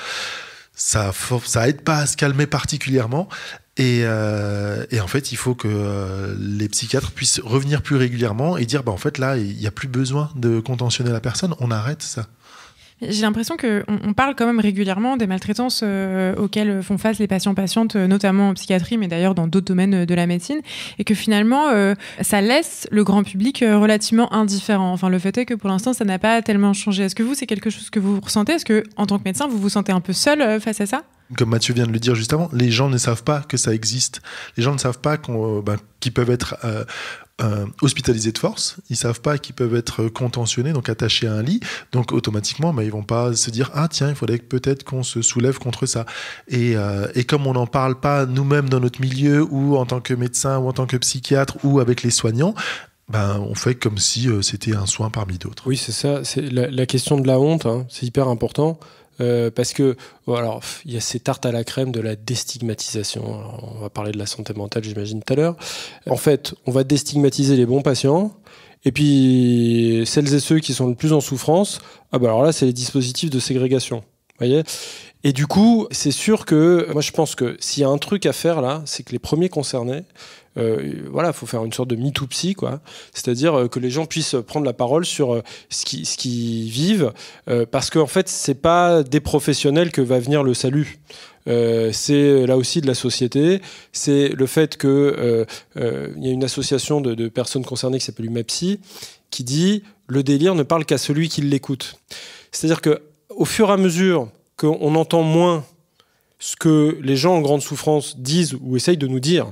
S2: ça ça aide pas à se calmer particulièrement euh, et, en fait, il faut que euh, les psychiatres puissent revenir plus régulièrement et dire, bah, en fait, là, il n'y a plus besoin de contentionner la personne, on arrête ça.
S1: J'ai l'impression qu'on on parle quand même régulièrement des maltraitances euh, auxquelles font face les patients-patientes, euh, notamment en psychiatrie, mais d'ailleurs dans d'autres domaines euh, de la médecine, et que finalement, ça laisse le grand public relativement indifférent. Enfin, le fait est que pour l'instant, ça n'a pas tellement changé. Est-ce que vous, c'est quelque chose que vous ressentez Est-ce que, en tant que médecin, vous vous sentez un peu seul face à ça
S2: comme Mathieu vient de le dire juste avant, les gens ne savent pas que ça existe. Les gens ne savent pas ben, qu'ils peuvent être euh, hospitalisés de force, ils savent pas qu'ils peuvent être contentionnés, donc attachés à un lit, donc automatiquement, ils bah, ils vont pas se dire ah tiens, il faudrait peut-être qu'on se soulève contre ça. Euh, et, comme on n'en parle pas nous-mêmes dans notre milieu ou en tant que médecin ou en tant que psychiatre ou avec les soignants, ben, on fait comme si euh, c'était un soin parmi d'autres.
S3: Oui, c'est ça. C'est la, question de la honte, hein, c'est hyper important. Euh, parce que, oh, alors, il y a ces tartes à la crème de la déstigmatisation. on va parler de la santé mentale, j'imagine, tout à l'heure. En fait, on va déstigmatiser les bons patients. Et puis, celles et ceux qui sont le plus en souffrance, ah bah alors là, c'est les dispositifs de ségrégation voyez et du coup, c'est sûr que moi je pense que s'il y a un truc à faire là, c'est que les premiers concernés, euh, voilà, faut faire une sorte de psy, quoi. C'est-à-dire euh, que les gens puissent prendre la parole sur euh, ce ce qu'ils vivent, euh, parce qu'en fait c'est pas des professionnels que va venir le salut. c'est là aussi de la société, c'est le fait que il y a une association de, de personnes concernées qui s'appelle UMAPSI qui dit le délire ne parle qu'à celui qui l'écoute. C'est-à-dire que au fur et à mesure qu'on entend moins ce que les gens en grande souffrance disent ou essayent de nous dire,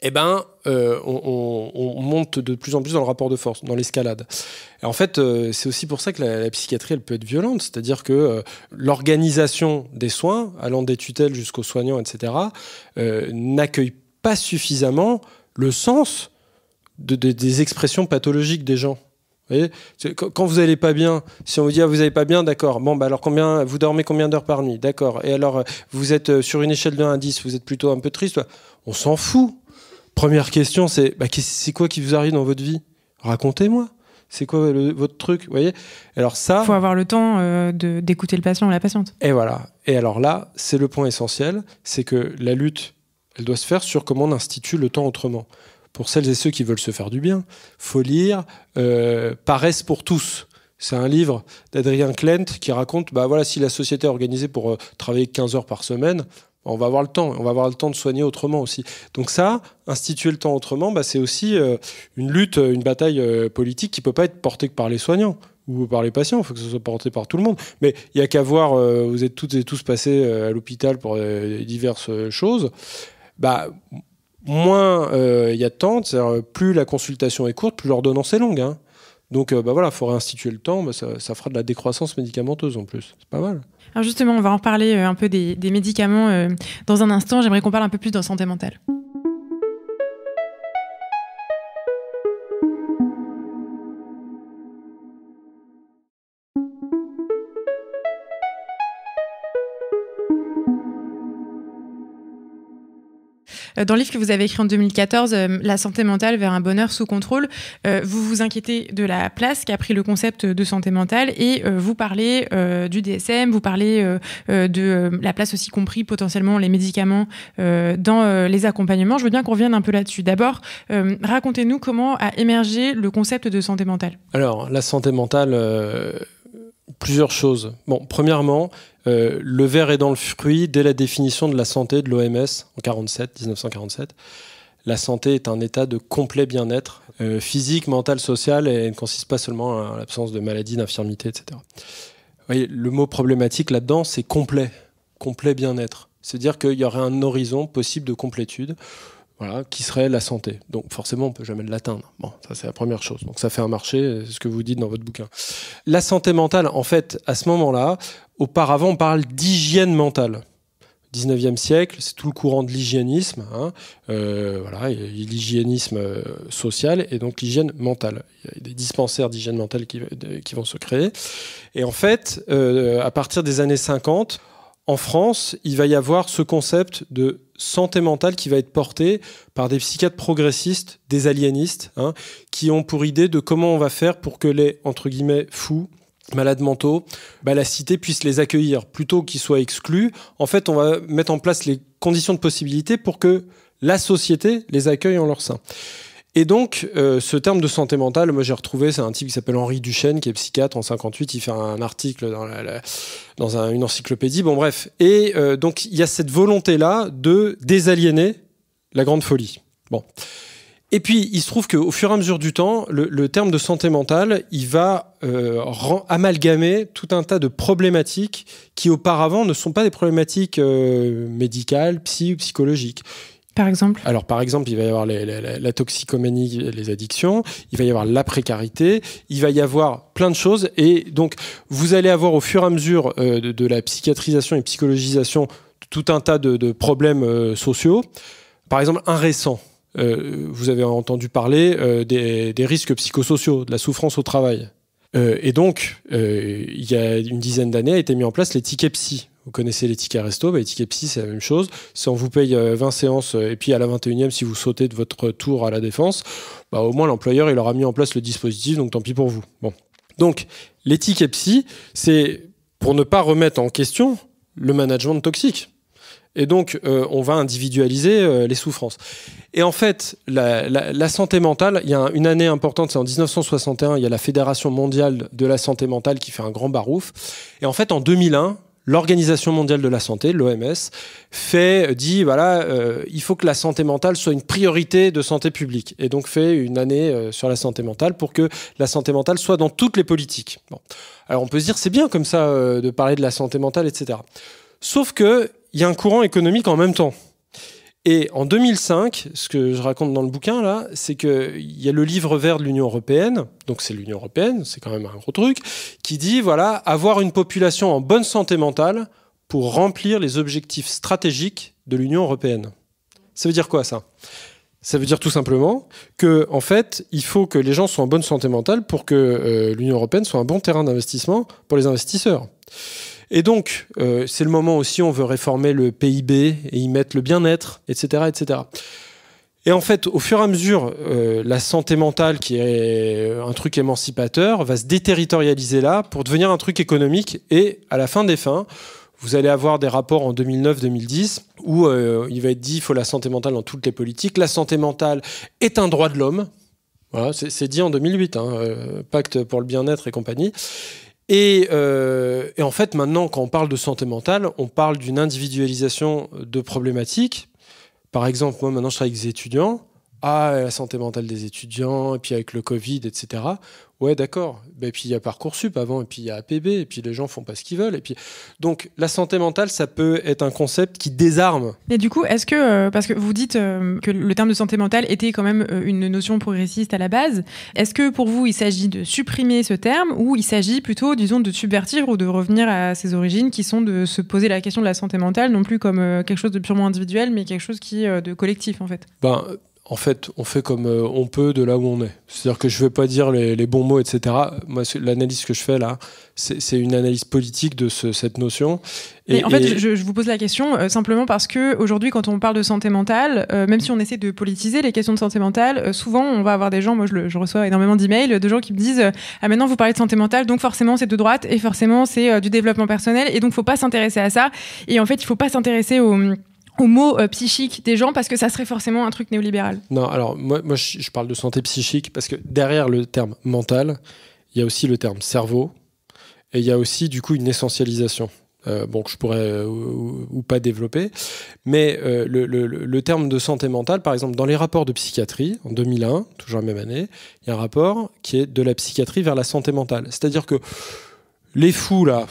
S3: eh ben, euh, on, monte de plus en plus dans le rapport de force, dans l'escalade. Et en fait, euh, c'est aussi pour ça que la, psychiatrie, elle peut être violente, c'est-à-dire que euh, l'organisation des soins, allant des tutelles jusqu'aux soignants, etc., n'accueille pas suffisamment le sens des expressions pathologiques des gens voyez quand vous n'allez pas bien, si on vous dit ah, vous n'allez pas bien, d'accord. Bon, bah, alors combien vous dormez combien d'heures par nuit, d'accord. Et alors euh, vous êtes euh, sur une échelle de 1 à 10, vous êtes plutôt un peu triste. On s'en fout. Première question, c'est bah, c'est quoi qui vous arrive dans votre vie Racontez-moi. C'est quoi votre truc, vous voyez Alors ça, faut avoir
S1: le temps euh, d'écouter le patient ou la patiente.
S3: Et voilà. Et alors là, c'est le point essentiel, c'est que la lutte, elle doit se faire sur comment on institue le temps autrement pour celles et ceux qui veulent se faire du bien, faut lire euh, Paresse pour tous. C'est un livre d'Adrien Clent qui raconte, bah voilà, si la société est organisée pour euh, travailler 15 heures par semaine, on va avoir le temps, on va avoir le temps de soigner autrement aussi. Donc ça, instituer le temps autrement, bah, c'est aussi euh, une lutte, une bataille politique qui peut pas être portée que par les soignants ou par les patients, il faut que ce soit porté par tout le monde. Mais il y a qu'à voir, vous êtes toutes et tous passés à l'hôpital pour diverses choses. Bah, moins euh, il y a de temps, euh, plus la consultation est courte, plus l'ordonnance est longue. Hein. Donc euh, bah voilà, il faut réinstituer le temps, bah ça, fera de la décroissance médicamenteuse en plus. C'est pas mal.
S1: Alors justement, on va en parler un peu des, des médicaments dans un instant. J'aimerais qu'on parle un peu plus de santé mentale. Euh, dans le livre que vous avez écrit en 2014, euh, La santé mentale vers un bonheur sous contrôle, euh, vous vous inquiétez de la place qu'a pris le concept de santé mentale et vous parlez du DSM, vous parlez de la place aussi compris potentiellement les médicaments dans les accompagnements. Je veux bien qu'on revienne un peu là-dessus. D'abord, racontez-nous comment a émergé le concept de santé mentale.
S3: Alors, la santé mentale plusieurs choses. Bon, premièrement, euh, le verre est dans le fruit dès la définition de la santé de l'OMS en 47, 1947. La santé est un état de complet bien-être euh, physique, mental, social et ne consiste pas seulement à l'absence de maladies, d'infirmités, etc. le mot problématique là-dedans, c'est complet, complet bien-être. C'est-à-dire qu'il y aurait un horizon possible de complétude qui serait la santé. Donc forcément, on peut jamais l'atteindre. Bon, ça c'est la première chose. Donc ça fait un marché, c'est ce que vous dites dans votre bouquin. La santé mentale, en fait, à ce moment-là, auparavant, on parle d'hygiène mentale. 19e siècle, c'est tout le courant de l'hygiénisme, hein, euh, voilà, l'hygiénisme euh, social et donc l'hygiène mentale. Il y a des dispensaires d'hygiène mentale qui, vont se créer. Et en fait, euh, à partir des années 50, en France, il va y avoir ce concept de santé mentale qui va être portée par des psychiatres progressistes, des aliénistes, hein, qui ont pour idée de comment on va faire pour que les, entre guillemets, fous, malades mentaux, bah, la cité puisse les accueillir plutôt qu'ils soient exclus. En fait, on va mettre en place les conditions de possibilité pour que la société les accueille en leur sein. Et donc, euh, ce terme de santé mentale, moi j'ai retrouvé, c'est un type qui s'appelle Henri Duchesne, qui est psychiatre en 58, il fait un article dans, dans une encyclopédie, bon bref. Et euh, donc, il y a cette volonté-là de désaliéner la grande folie. Bon. Et puis, il se trouve qu'au fur et à mesure du temps, le, terme de santé mentale, il va euh, amalgamer tout un tas de problématiques qui auparavant ne sont pas des problématiques médicales, psy ou psychologiques par exemple Alors, par exemple, il va y avoir la toxicomanie, les addictions, il va y avoir la précarité, il va y avoir plein de choses. Et donc, vous allez avoir au fur et à mesure euh, de, la psychiatrisation et psychologisation tout un tas de, problèmes euh, sociaux. Par exemple, un récent. Euh, vous avez entendu parler des, risques psychosociaux, de la souffrance au travail. et donc, il y a une dizaine d'années, a été mis en place les psy. Vous connaissez l'étiquette resto, bah les psy, c'est la même chose. Si on vous paye 20 euh, séances euh, et puis à la 21e, si vous sautez de votre tour à la défense, bah au moins l'employeur, il aura mis en place le dispositif, donc tant pis pour vous. Bon. Donc, l'éthique psy, c'est pour ne pas remettre en question le management toxique. Et donc, euh, on va individualiser les souffrances. Et en fait, la, santé mentale, il y a une année importante, c'est en 1961, il y a la Fédération mondiale de la santé mentale qui fait un grand barouf. Et en fait, en 2001, l'Organisation mondiale de la santé, l'OMS, fait euh, dit voilà, euh, il faut que la santé mentale soit une priorité de santé publique et donc fait une année euh, sur la santé mentale pour que la santé mentale soit dans toutes les politiques. Alors on peut se dire c'est bien comme ça de parler de la santé mentale, etc. Sauf que il y a un courant économique en même temps. Et en 2005, ce que je raconte dans le bouquin, là, c'est qu'il y a le livre vert de l'Union européenne, donc c'est l'Union européenne, c'est quand même un gros truc, qui dit, voilà, avoir une population en bonne santé mentale pour remplir les objectifs stratégiques de l'Union européenne. Ça veut dire quoi ça ça veut dire tout simplement que, en fait, il faut que les gens soient en bonne santé mentale pour que euh, l'Union européenne soit un bon terrain d'investissement pour les investisseurs. Et donc, euh, c'est le moment aussi, on veut réformer le PIB et y mettre le bien-être, etc., etc. Et en fait, au fur et à mesure, euh, la santé mentale, qui est un truc émancipateur, va se déterritorialiser là pour devenir un truc économique. Et à la fin des fins, vous allez avoir des rapports en 2009-2010 où euh, il va être dit qu'il faut la santé mentale dans toutes les politiques. La santé mentale est un droit de l'homme. c'est dit en 2008, hein, pacte pour le bien-être et compagnie. Euh, et, en fait, maintenant, quand on parle de santé mentale, on parle d'une individualisation de problématiques. Par exemple, moi, maintenant, je travaille avec des étudiants. Ah, la santé mentale des étudiants, et puis avec le Covid, etc. Ouais, d'accord. Et puis il y a Parcoursup avant, et puis il y a APB, et puis les gens font pas ce qu'ils veulent. Et puis donc la santé mentale, ça peut être un concept qui désarme.
S1: Mais du coup, est-ce que euh, parce que vous dites euh, que le terme de santé mentale était quand même euh, une notion progressiste à la base, est-ce que pour vous il s'agit de supprimer ce terme ou il s'agit plutôt, disons, de subvertir ou de revenir à ses origines, qui sont de se poser la question de la santé mentale non plus comme quelque chose de purement individuel, mais quelque chose qui de collectif en fait.
S3: Ben en fait, on fait comme euh, on peut de là où on est. C'est-à-dire que je ne vais pas dire les, bons mots, etc. Moi, l'analyse que je fais là, c'est une analyse politique de cette notion. Et, en fait, je,
S1: vous pose la question euh, simplement parce que aujourd'hui, quand on parle de santé mentale, euh, même si on essaie de politiser les questions de santé mentale, souvent on va avoir des gens, moi je, reçois énormément d'emails, de gens qui me disent Ah, maintenant vous parlez de santé mentale, donc forcément c'est de droite et forcément c'est du développement personnel et donc faut pas s'intéresser à ça. Et en fait, il faut pas s'intéresser aux au mot euh, psychique des gens parce que ça serait forcément un truc néolibéral.
S3: Non, alors moi, moi je, parle de santé psychique parce que derrière le terme mental, il y a aussi le terme cerveau et il y a aussi du coup une essentialisation. Euh, bon, que je pourrais euh, ou, pas développer, mais euh, le, le, terme de santé mentale, par exemple, dans les rapports de psychiatrie, en 2001, toujours la même année, il y a un rapport qui est de la psychiatrie vers la santé mentale. C'est-à-dire que les fous, là,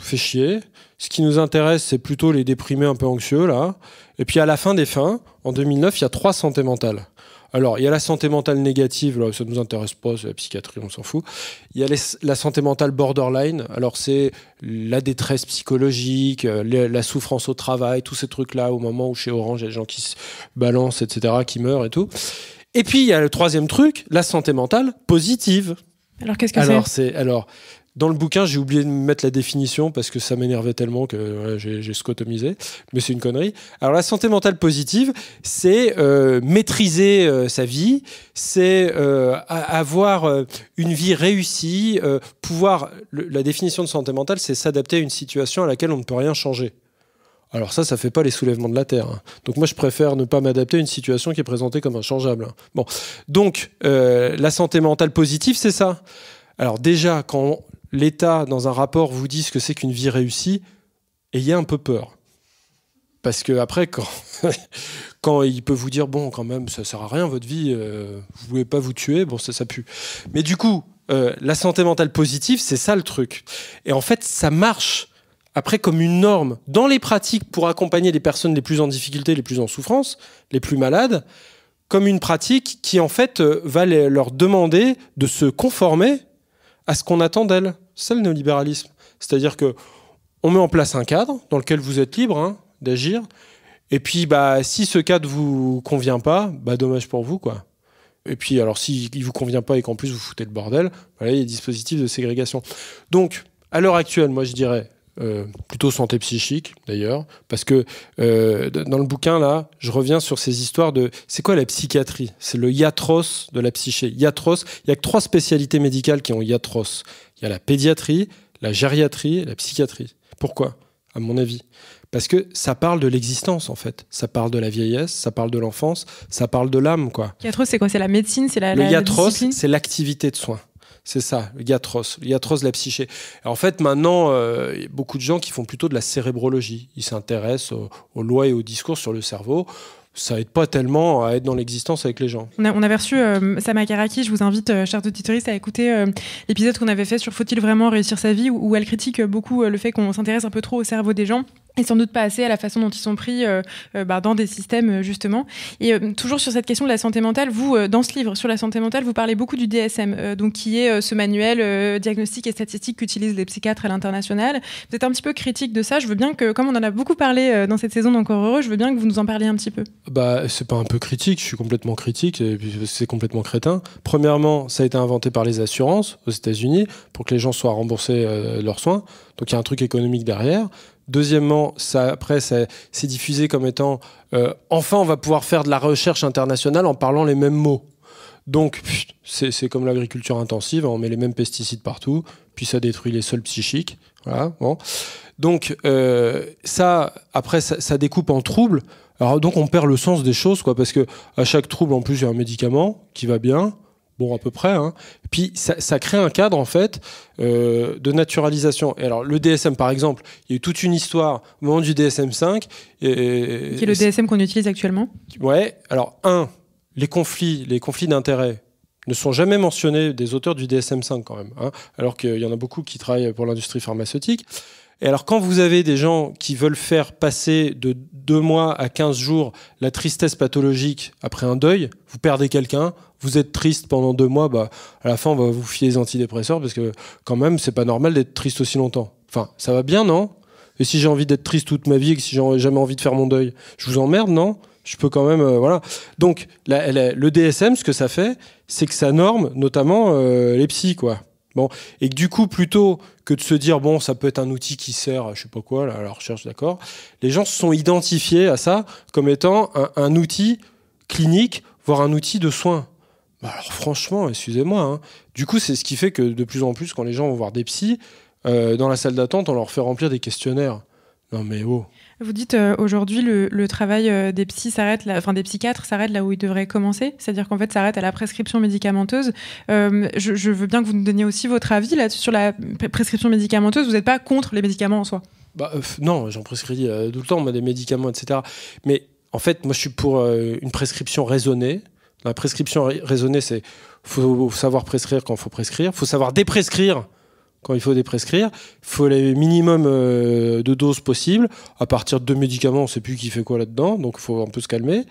S3: fait chier, ce qui nous intéresse, c'est plutôt les déprimés un peu anxieux, là. Et puis à la fin des fins, en 2009, il y a trois santé mentale. Alors, il y a la santé mentale négative, là, ça ne nous intéresse pas, c'est la psychiatrie, on s'en fout. Il y a la santé mentale borderline, alors c'est la détresse psychologique, euh, la souffrance au travail, tous ces trucs-là, au moment où chez Orange, il y a des gens qui se balancent, etc., qui meurent et tout. Et puis, il y a le troisième truc, la santé mentale positive. Alors, qu'est-ce que c'est Alors, c'est dans le bouquin, j'ai oublié de mettre la définition parce que ça m'énervait tellement que j'ai scotomisé, mais c'est une connerie. Alors la santé mentale positive, c'est euh, maîtriser euh, sa vie, c'est euh, avoir une vie réussie, pouvoir... la définition de santé mentale, c'est s'adapter à une situation à laquelle on ne peut rien changer. Alors ça, ça fait pas les soulèvements de la Terre. Hein. Donc moi, je préfère ne pas m'adapter à une situation qui est présentée comme inchangeable. Hein. Bon, donc la santé mentale positive, c'est ça. Alors déjà, quand l'État, dans un rapport, vous dit ce que c'est qu'une vie réussie, ayez un peu peur. Parce que après, quand, il peut vous dire, bon, quand même, ça sert à rien, votre vie, euh, vous ne pas vous tuer, bon, ça, ça pue. Mais du coup, euh, la santé mentale positive, c'est ça le truc. Et en fait, ça marche après comme une norme dans les pratiques pour accompagner les personnes les plus en difficulté, les plus en souffrance, les plus malades, comme une pratique qui, en fait, euh, va leur demander de se conformer à ce qu'on attend d'elle. C'est le néolibéralisme. C'est-à-dire que on met en place un cadre dans lequel vous êtes libre hein, d'agir. Et puis, bah, si ce cadre vous convient pas, bah, dommage pour vous, quoi. Et puis, alors, s'il si ne vous convient pas et qu'en plus vous foutez le bordel, il y a des dispositifs de ségrégation. Donc, à l'heure actuelle, moi, je dirais, euh, plutôt santé psychique d'ailleurs, parce que euh, dans le bouquin là, je reviens sur ces histoires de c'est quoi la psychiatrie C'est le iatros de la psyché. Iatros, il y a que trois spécialités médicales qui ont iatros. Il y a la pédiatrie, la gériatrie et la psychiatrie. Pourquoi À mon avis. Parce que ça parle de l'existence, en fait. Ça parle de la vieillesse, ça parle de l'enfance, ça parle de l'âme, quoi.
S1: Iatros, c'est quoi C'est la médecine, c'est la. Le
S3: c'est l'activité de soins. C'est ça, le atroce de la psyché. en fait, maintenant, euh, y a beaucoup de gens qui font plutôt de la cérébrologie. Ils s'intéressent aux, lois et aux discours sur le cerveau ça aide pas tellement à être dans l'existence avec les gens.
S1: On, a, on avait reçu euh, je vous invite, euh, chers à écouter l'épisode qu'on avait fait sur Faut-il vraiment réussir sa vie, où elle critique beaucoup le fait qu'on s'intéresse un peu trop au cerveau des gens et sans doute pas assez à la façon dont ils sont pris euh, euh, bah, dans des systèmes euh, justement. Et toujours sur cette question de la santé mentale, vous dans ce livre sur la santé mentale, vous parlez beaucoup du DSM, donc qui est ce manuel diagnostic et statistique qu'utilisent les psychiatres à l'international. Vous êtes un petit peu critique de ça. Je veux bien que, comme on en a beaucoup parlé dans cette saison d'Encore heureux, je veux bien que vous nous en parliez un petit peu.
S3: Bah c'est pas un peu critique. Je suis complètement critique c'est complètement crétin. Premièrement, ça a été inventé par les assurances aux États-Unis pour que les gens soient remboursés leurs soins. Donc il y a un truc économique derrière. Deuxièmement, ça, après, c'est diffusé comme étant euh, enfin, on va pouvoir faire de la recherche internationale en parlant les mêmes mots. Donc, c'est comme l'agriculture intensive, hein, on met les mêmes pesticides partout, puis ça détruit les sols psychiques. Voilà, Donc, euh, ça, après, ça, découpe en troubles. Alors, donc, on perd le sens des choses, quoi, parce que à chaque trouble, en plus, il y a un médicament qui va bien bon à peu près. Hein. Puis ça, crée un cadre en fait euh, de naturalisation. Et alors le DSM par exemple, il y a eu toute une histoire au moment du DSM 5. qui est le DSM
S1: qu'on utilise actuellement
S3: Ouais. Alors un, les conflits, les conflits d'intérêts ne sont jamais mentionnés des auteurs du DSM 5 quand même, hein. alors qu'il y en a beaucoup qui travaillent pour l'industrie pharmaceutique. Et alors quand vous avez des gens qui veulent faire passer de deux mois à 15 jours la tristesse pathologique après un deuil, vous perdez quelqu'un, vous êtes triste pendant deux mois, bah, à la fin, on va vous fier les antidépresseurs parce que quand même, c'est pas normal d'être triste aussi longtemps. Enfin, ça va bien, non Et si j'ai envie d'être triste toute ma vie et que si j'ai jamais envie de faire mon deuil, je vous emmerde, non Je peux quand même. Euh, voilà. Donc, le DSM, ce que ça fait, c'est que ça norme notamment euh, les psys, quoi. Bon. Et que du coup, plutôt que de se dire, bon, ça peut être un outil qui sert à je sais pas quoi, là, à la recherche, d'accord, les gens se sont identifiés à ça comme étant un outil clinique, voire un outil de soins. Bah, alors franchement, excusez-moi. Hein. Du coup, c'est ce qui fait que de plus en plus, quand les gens vont voir des psys, euh, dans la salle d'attente, on leur fait remplir des questionnaires. Non mais oh.
S1: Vous dites euh, aujourd'hui le, travail euh, des psys s'arrête, enfin des psychiatres s'arrête là où il devrait commencer, c'est-à-dire qu'en fait s'arrête à la prescription médicamenteuse. Je, veux bien que vous nous donniez aussi votre avis là sur la prescription médicamenteuse. Vous n'êtes pas contre les médicaments en soi
S3: bah, Non, j'en prescris tout le temps, des médicaments, etc. Mais en fait, moi je suis pour une prescription raisonnée la prescription raisonnée, c'est faut savoir prescrire quand il faut prescrire, faut savoir déprescrire quand il faut déprescrire, faut les minimum euh, de doses possibles. À partir de deux médicaments, on ne sait plus qui fait quoi là-dedans, donc il faut un peu se calmer.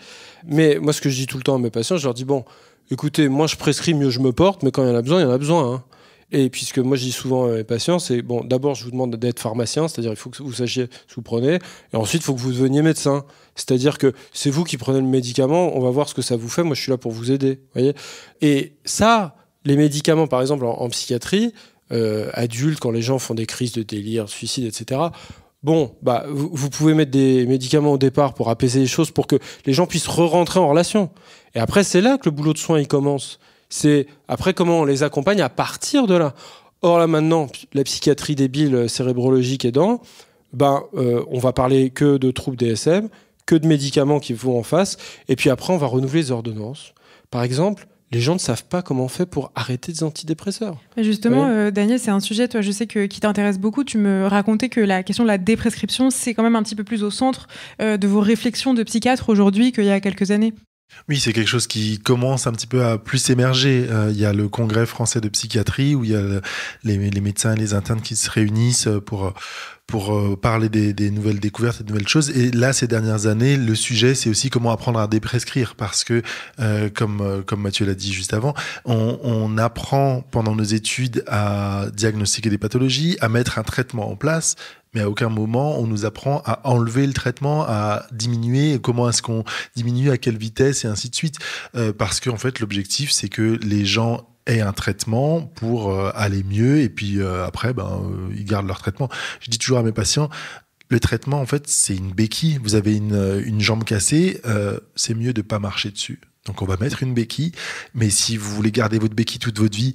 S3: Mais moi, ce que je dis tout le temps à mes patients, je leur dis bon, écoutez, moi je prescris, mieux je me porte, mais quand il y en a besoin, il y en a besoin. Hein. Et puisque moi, je dis souvent à mes patients, c'est bon, d'abord, je vous demande d'être pharmacien, c'est-à-dire il faut que vous sachiez ce que vous prenez, et ensuite, il faut que vous deveniez médecin. C'est-à-dire que c'est vous qui prenez le médicament, on va voir ce que ça vous fait, moi, je suis là pour vous aider. Voyez et ça, les médicaments, par exemple, en, psychiatrie, euh, adultes, quand les gens font des crises de délire, suicide, etc., bon, bah, vous, vous, pouvez mettre des médicaments au départ pour apaiser les choses, pour que les gens puissent re-rentrer en relation. Et après, c'est là que le boulot de soins, il commence. C'est après comment on les accompagne à partir de là. Or là maintenant, la psychiatrie débile euh, cérébrologique aidant, ben, euh, on va parler que de troubles DSM, que de médicaments qui vont en face, et puis après on va renouveler les ordonnances. Par exemple, les gens ne savent pas comment on fait pour arrêter des antidépresseurs.
S1: justement, euh, Daniel, c'est un sujet, toi, je sais que qui t'intéresse beaucoup. Tu me racontais que la question de la déprescription, c'est quand même un petit peu plus au centre de vos réflexions de psychiatre aujourd'hui qu'il y a quelques années.
S2: Oui, c'est quelque chose qui commence un petit peu à plus émerger. Euh, il y a le congrès français de psychiatrie où il y a les, médecins et les internes qui se réunissent pour, pour euh, parler des, nouvelles découvertes et nouvelles choses. Et là, ces dernières années, le sujet, c'est aussi comment apprendre à déprescrire parce que, euh, comme, comme Mathieu l'a dit juste avant, on, apprend pendant nos études à diagnostiquer des pathologies, à mettre un traitement en place mais à aucun moment on nous apprend à enlever le traitement, à diminuer, comment est-ce qu'on diminue, à quelle vitesse, et ainsi de suite. Euh, parce que en fait, l'objectif, c'est que les gens aient un traitement pour euh, aller mieux et puis euh, après ben ils gardent leur traitement. Je dis toujours à mes patients le traitement en fait c'est une béquille. Vous avez une, jambe cassée, c'est mieux de ne pas marcher dessus. Donc on va mettre une béquille, mais si vous voulez garder votre béquille toute votre vie,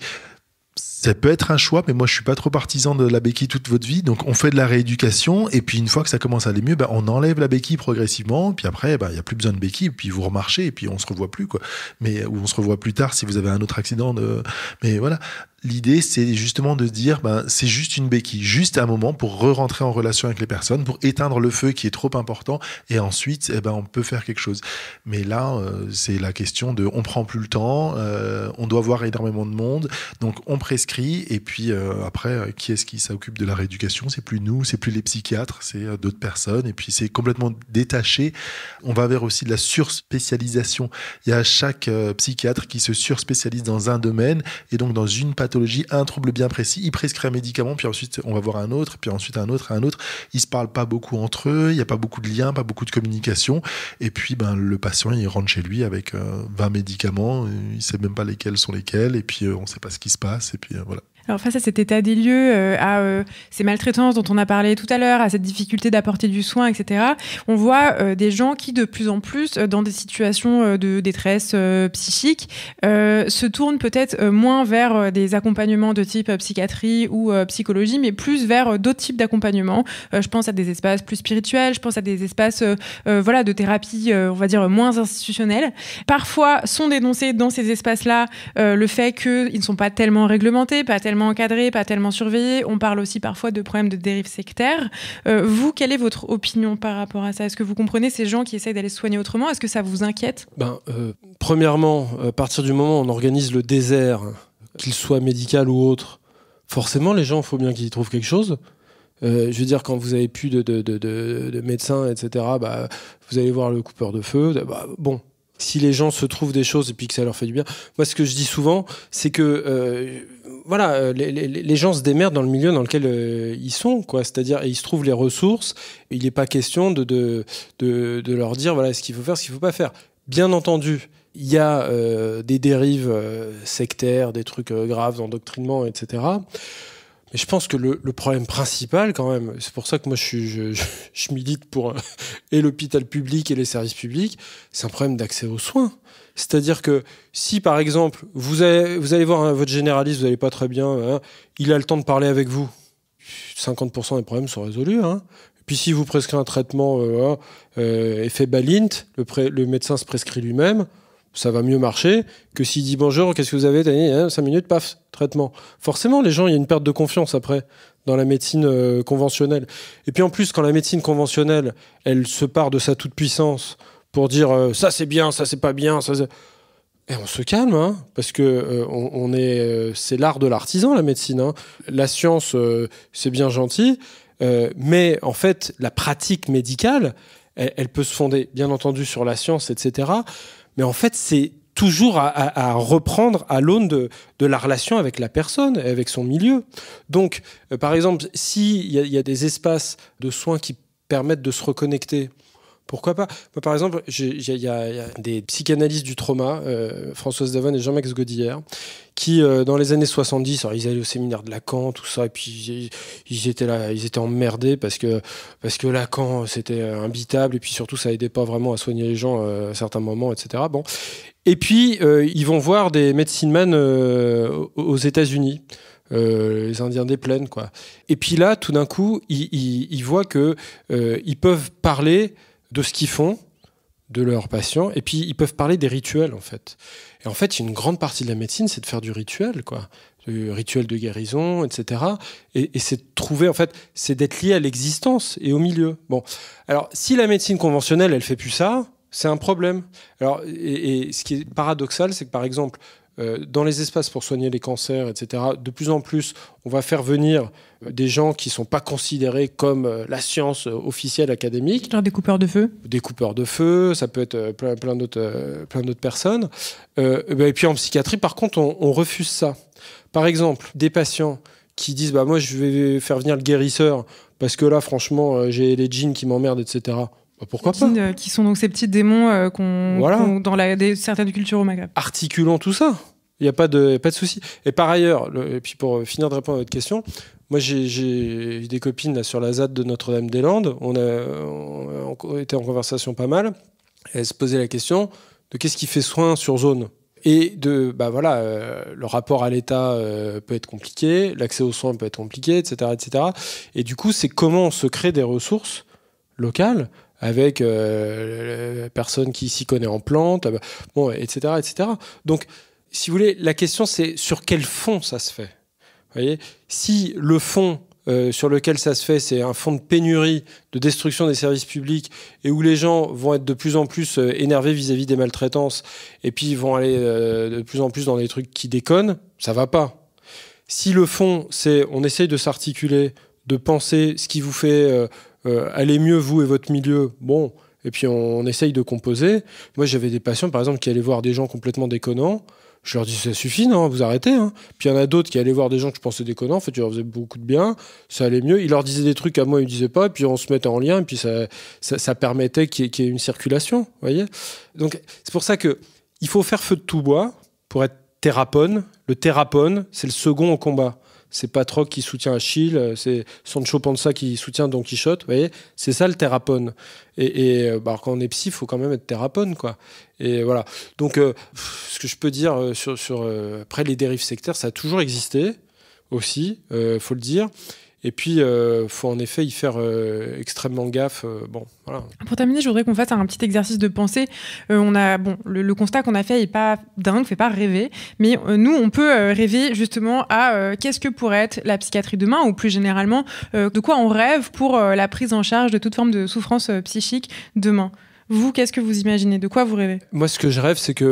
S2: ça peut être un choix, mais moi je suis pas trop partisan de la béquille toute votre vie. Donc on fait de la rééducation et puis une fois que ça commence à aller mieux, bah, on enlève la béquille progressivement. Puis après, bah, il y n'y a plus besoin de béquille. Puis vous remarchez et puis on se revoit plus quoi. Mais ou on se revoit plus tard si vous avez un autre accident. De... Mais voilà l'idée, c'est justement de dire, ben, c'est juste une béquille, juste un moment pour re-rentrer en relation avec les personnes, pour éteindre le feu qui est trop important, et ensuite, eh ben, on peut faire quelque chose. Mais là, euh, c'est la question de, on prend plus le temps, euh, on doit voir énormément de monde, donc on prescrit, et puis euh, après, qui est-ce qui s'occupe de la rééducation C'est plus nous, c'est plus les psychiatres, c'est d'autres personnes, et puis c'est complètement détaché. On va vers aussi de la surspécialisation. Il y a chaque psychiatre qui se surspécialise dans un domaine, et donc dans une pathologie un trouble bien précis, il prescrit un médicament, puis ensuite on va voir un autre, puis ensuite un autre, un autre. Ils se parlent pas beaucoup entre eux, il n'y a pas beaucoup de liens, pas beaucoup de communication. Et puis ben, le patient, il rentre chez lui avec 20 euh, médicaments, il sait même pas lesquels sont lesquels, et puis euh, on ne sait pas ce qui se passe, et puis euh, voilà.
S1: Alors face à cet état des lieux, euh, à euh, ces maltraitances dont on a parlé tout à l'heure, à cette difficulté d'apporter du soin, etc., on voit euh, des gens qui de plus en plus, dans des situations de détresse psychique, se tournent peut-être moins vers des accompagnements de type psychiatrie ou psychologie, mais plus vers d'autres types d'accompagnements. je pense à des espaces plus spirituels, je pense à des espaces voilà, de thérapie, on va dire, moins institutionnels. Parfois sont dénoncés dans ces espaces-là le fait qu'ils ne sont pas tellement réglementés, pas tellement tellement encadré, pas tellement surveillé. On parle aussi parfois de problèmes de dérive sectaire. Euh, vous, quelle est votre opinion par rapport à ça Est-ce que vous comprenez ces gens qui essayent d'aller se soigner autrement Est-ce que ça vous inquiète
S3: ben, euh, Premièrement, à partir du moment où on organise le désert, qu'il soit médical ou autre, forcément, les gens, il faut bien qu'ils y trouvent quelque chose. Euh, je veux dire, quand vous avez plus de, de, médecins, etc., bah, vous allez voir le coupeur de feu. Bah, bah, bon, si les gens se trouvent des choses et puis que ça leur fait du bien. Moi, ce que je dis souvent, c'est que voilà, euh, les, gens se démerdent dans le milieu dans lequel euh, ils sont, quoi. C'est-à-dire, ils se trouvent les ressources. Il n'est pas question de, de, leur dire voilà ce qu'il faut faire, ce qu'il ne faut pas faire. Bien entendu, il y a euh, des dérives sectaires, des trucs graves d'endoctrinement, etc. Mais je pense que le, problème principal, quand même, c'est pour ça que moi je, je milite pour et l'hôpital public et les services publics, c'est un problème d'accès aux soins. C'est-à-dire que si, par exemple, vous allez, voir hein, votre généraliste, vous n'allez pas très bien, hein, il a le temps de parler avec vous, 50% des problèmes sont résolus. Hein. Puis si vous prescrit un traitement euh, euh effet Balint, le, médecin se prescrit lui-même, ça va mieux marcher que s'il dit bonjour, qu'est-ce que vous avez 5 minutes, paf, traitement. Forcément, les gens, il y a une perte de confiance après dans la médecine euh, conventionnelle. Et puis en plus, quand la médecine conventionnelle, elle se part de sa toute-puissance, pour dire euh, ça c'est bien, ça c'est pas bien, ça et on se calme, hein, parce que euh, on, est, euh, c'est l'art de l'artisan, la médecine. Hein. La science, c'est bien gentil, mais en fait, la pratique médicale, elle, peut se fonder, bien entendu, sur la science, etc. Mais en fait, c'est toujours à, reprendre à l'aune de, la relation avec la personne, avec son milieu. Donc, par exemple, s'il il y a des espaces de soins qui permettent de se reconnecter, pourquoi pas Par exemple, il y, a des psychanalystes du trauma, euh, Françoise Davon et Jean-Max Godillère, qui, euh, dans les années 70, ils allaient au séminaire de Lacan, tout ça, et puis ils, étaient là, ils étaient emmerdés parce que, parce que Lacan, euh, c'était imbitable, et puis surtout, ça aidait pas vraiment à soigner les gens à certains moments, etc. Bon. Et puis, ils vont voir des medicine men aux États-Unis. les Indiens des plaines, quoi. Et puis là, tout d'un coup, ils, voient que ils peuvent parler de ce qu'ils font, de leurs patients, et puis ils peuvent parler des rituels en fait. Et en fait, une grande partie de la médecine, c'est de faire du rituel, quoi, du rituel de guérison, etc. Et, c'est de trouver, en fait, c'est d'être lié à l'existence et au milieu. Bon, alors si la médecine conventionnelle, elle fait plus ça, c'est un problème. Alors, et, et ce qui est paradoxal, c'est que par exemple, euh, dans les espaces pour soigner les cancers, etc. De plus en plus, on va faire venir euh, des gens qui ne sont pas considérés comme euh, la science officielle académique. Des coupeurs de feu Des coupeurs de feu, ça peut être plein, d'autres, personnes. Eh ben, et puis en psychiatrie, par contre, on, on refuse ça. Par exemple, des patients qui disent bah, Moi, je vais faire venir le guérisseur parce que là, franchement, j'ai les jeans qui m'emmerdent,
S1: etc. Bah, pourquoi qui, pas euh, Qui sont donc ces petits démons euh, qu'on dans la, certaines cultures au Maghreb.
S3: Articulons tout ça. Il n'y a pas de, pas de souci. Et par ailleurs, et puis pour euh, finir de répondre à votre question, moi j'ai eu des copines là, sur la ZAD de Notre-Dame-des-Landes. On, a était en conversation pas mal. Et elles se posaient la question de qu'est-ce qui fait soin sur zone et de bah voilà le rapport à l'État peut être compliqué, l'accès aux soins peut être compliqué, etc., etc. Et du coup, c'est comment on se crée des ressources locales avec euh, la personne qui s'y connaît en plantes, bon, etc., etc. Donc, si vous voulez, la question c'est sur quel fond ça se fait. voyez, si le fond euh, sur lequel ça se fait, c'est un fond de pénurie, de destruction des services publics, et où les gens vont être de plus en plus euh, énervés vis-à-vis des maltraitances, et puis ils vont aller euh, de plus en plus dans des trucs qui déconnent, ça va pas. Si le fond, c'est on essaye de s'articuler, de penser ce qui vous fait euh, allez mieux, vous et votre milieu, bon, et puis on, essaye de composer. Moi, j'avais des patients, par exemple, qui allaient voir des gens complètement déconnants. Je leur dis, ça suffit, non, vous arrêtez. Hein. Puis il y en a d'autres qui allaient voir des gens que je pensais déconnants, en fait, ils leur faisaient beaucoup de bien, ça allait mieux. Ils leur disaient des trucs à moi, ils ne disaient pas, et puis on se mettait en lien, et puis ça, permettait qu'il y, ait une circulation, voyez. Donc c'est pour ça que il faut faire feu de tout bois pour être thérapone. Le thérapone, c'est le second au combat c'est Patroc qui soutient Achille, euh, c'est Sancho Panza qui soutient Don Quichotte, vous voyez, c'est ça le thérapone. Et, euh, bah, quand on est psy, il faut quand même être thérapone, quoi. Et voilà. Donc, euh, ce que je peux dire sur, les dérives sectaires, ça a toujours existé aussi, faut le dire. Et puis, il euh, faut en effet y faire euh, extrêmement gaffe. Euh, bon,
S1: voilà. Pour terminer, je voudrais qu'on fasse un petit exercice de pensée. on a, bon, le, constat qu'on a fait n'est pas dingue, fait pas rêver, mais nous, on peut rêver justement à qu'est-ce que pourrait être la psychiatrie demain, ou plus généralement, de quoi on rêve pour la prise en charge de toute forme de souffrance psychique demain. Vous, qu'est-ce que vous imaginez De quoi vous rêvez
S3: Moi, ce que je rêve, c'est qu'on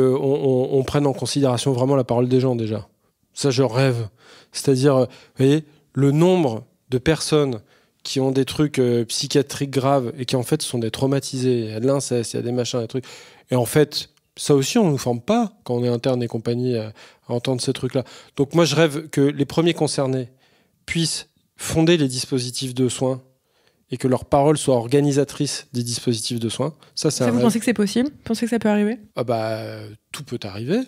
S3: on, prenne en considération vraiment la parole des gens déjà. Ça, je rêve. C'est-à-dire, vous voyez, le nombre de personnes qui ont des trucs euh, psychiatriques graves et qui en fait sont des traumatisés. Il y a de l'inceste, il y a des machins, des trucs. Et en fait, ça aussi, on ne nous forme pas quand on est interne et compagnie à entendre ces trucs-là. Donc moi, je rêve que les premiers concernés puissent fonder les dispositifs de soins et que leurs paroles soit organisatrice des dispositifs de soins. Ça, c'est ça vous pensez
S1: que c'est possible pensez que ça peut arriver
S3: ah bah, Tout peut arriver.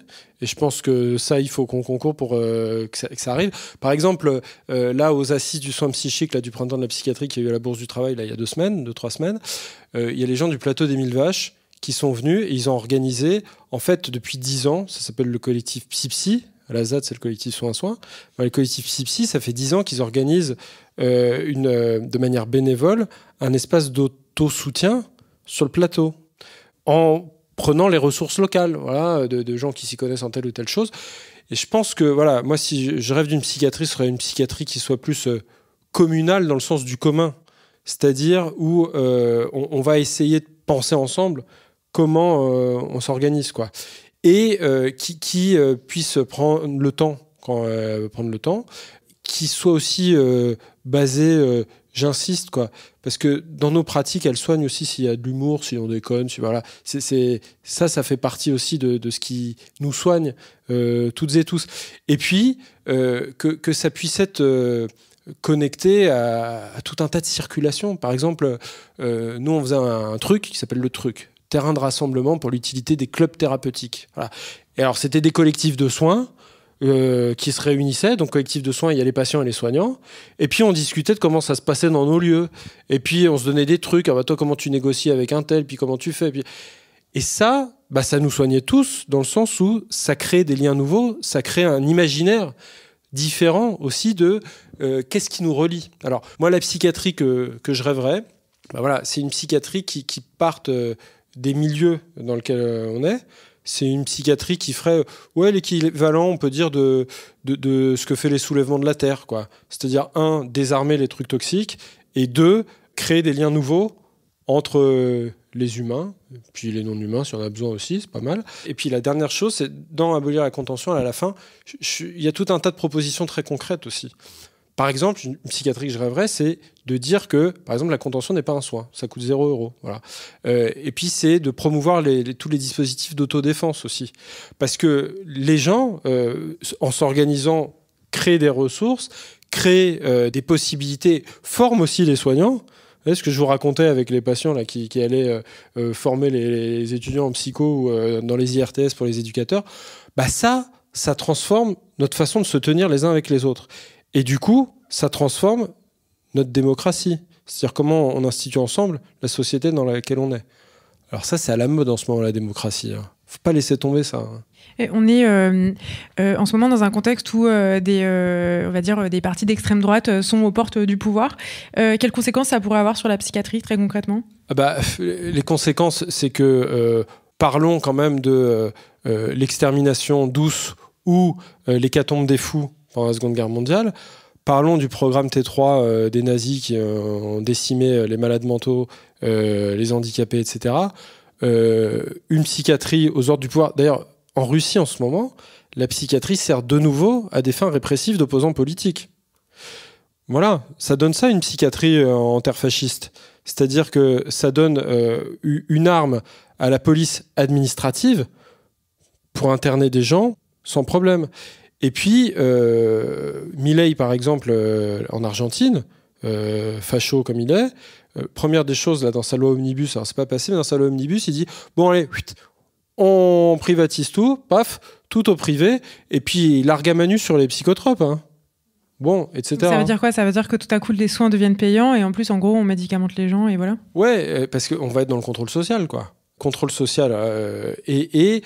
S3: Et je pense que ça, il faut qu'on concourt pour euh, que, ça, arrive. Par exemple, euh, là, aux assises du soin psychique là, du printemps de la psychiatrie qui a eu la Bourse du Travail là, il y a deux semaines, deux, trois semaines, euh, il y a les gens du plateau des Mille Vaches qui sont venus et ils ont organisé, en fait, depuis dix ans, ça s'appelle le collectif PsyPsy, la ZAD, c'est le collectif Soins Soins. le collectif sipsi ça fait 10 ans qu'ils organisent euh, une, euh, de manière bénévole un espace d'auto-soutien sur le plateau. En prenant les ressources locales, voilà, de, gens qui s'y connaissent en telle ou telle chose. Et je pense que, voilà, moi, si je rêve d'une psychiatrie, ce serait une psychiatrie qui soit plus euh, communale dans le sens du commun. C'est-à-dire où on, va essayer de penser ensemble comment on s'organise, quoi et euh, qui, euh, puisse prendre le temps, quand, euh, prendre le temps, qui soit aussi basé, j'insiste quoi, parce que dans nos pratiques, elles soignent aussi s'il y a de l'humour, si on déconne, si voilà, c'est ça, ça fait partie aussi de, ce qui nous soigne toutes et tous. Et puis que, que, ça puisse être connecté à, tout un tas de circulations. Par exemple, nous on faisait un truc qui s'appelle le truc terrain de rassemblement pour l'utilité des clubs thérapeutiques. Et alors, c'était des collectifs de soins. Euh, qui se réunissaient, donc collectif de soins, il y a les patients et les soignants, et puis on discutait de comment ça se passait dans nos lieux, et puis on se donnait des trucs, ah bah toi comment tu négocies avec un tel, puis comment tu fais, et ça, bah ça nous soignait tous, dans le sens où ça crée des liens nouveaux, ça crée un imaginaire différent aussi de euh, qu'est-ce qui nous relie. Alors moi, la psychiatrie que, je rêverais, bah voilà, c'est une psychiatrie qui, qui parte... Euh, des milieux dans lesquels euh, on est, c'est une psychiatrie qui ferait euh, ouais l'équivalent on peut dire de, de, ce que fait les soulèvements de la terre quoi c'est-à-dire un désarmer les trucs toxiques et deux créer des liens nouveaux entre euh, les humains puis les non humains si on a besoin aussi c'est pas mal et puis la dernière chose c'est dans abolir la contention à la fin il y a tout un tas de propositions très concrètes aussi par exemple, une psychiatrie que je rêverais, c'est de dire que, par exemple, la contention n'est pas un soin, ça coûte 0 euros. Voilà. Euh, et puis, c'est de promouvoir les, tous les dispositifs d'autodéfense aussi. Parce que les gens, euh, en s'organisant, créent des ressources, créent euh, des possibilités, forment aussi les soignants. Vous ce que je vous racontais avec les patients là, qui, allaient former les, étudiants en psycho ou dans les IRTS pour les éducateurs, bah ça, ça transforme notre façon de se tenir les uns avec les autres. Et du coup, ça transforme notre démocratie. C'est-à-dire comment on institue ensemble la société dans laquelle on est. Alors ça, c'est à la mode en ce moment, la démocratie. Hein. Faut pas laisser tomber ça. Hein.
S1: Et on est euh, euh, en ce moment dans un contexte où euh, des, on va dire, des partis d'extrême droite sont aux portes du pouvoir. quelles conséquences ça pourrait avoir sur la psychiatrie, très concrètement
S3: ah bah, Les conséquences, c'est que parlons quand même de l'extermination douce ou l'hécatombe des fous pendant la Seconde Guerre mondiale. Parlons du programme T3 euh, des nazis qui euh, ont décimé euh, les malades mentaux, les handicapés, etc. une psychiatrie aux ordres du pouvoir. D'ailleurs, en Russie en ce moment, la psychiatrie sert de nouveau à des fins répressives d'opposants politiques. Voilà, ça donne ça une psychiatrie en terre fasciste. C'est-à-dire que ça donne une arme à la police administrative pour interner des gens sans problème. Et puis, euh, Milley, par exemple, euh, en Argentine, euh, facho comme il est, euh, première des choses là dans sa loi omnibus, alors c'est pas passé, mais dans sa loi omnibus, il dit bon allez, on privatise tout, paf, tout au privé, et puis manu sur les psychotropes. Hein. Bon, etc. Ça veut hein. dire
S1: quoi Ça veut dire que tout à coup les soins deviennent payants et en plus en gros on médicamente les gens et voilà.
S3: Ouais, parce qu'on va être dans le contrôle social quoi. Contrôle social. et,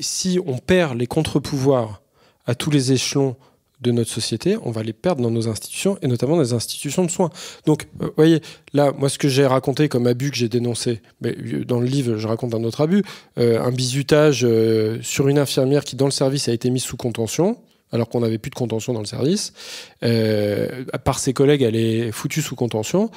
S3: si on perd les contre-pouvoirs à tous les échelons de notre société, on va les perdre dans nos institutions et notamment dans les institutions de soins. Donc, euh, vous voyez, là, moi, ce que j'ai raconté comme abus que j'ai dénoncé, mais euh, dans le livre, je raconte un autre abus, euh, un bizutage sur une infirmière qui, dans le service, a été mise sous contention, alors qu'on n'avait plus de contention dans le service. par ses collègues, elle est foutue sous contention.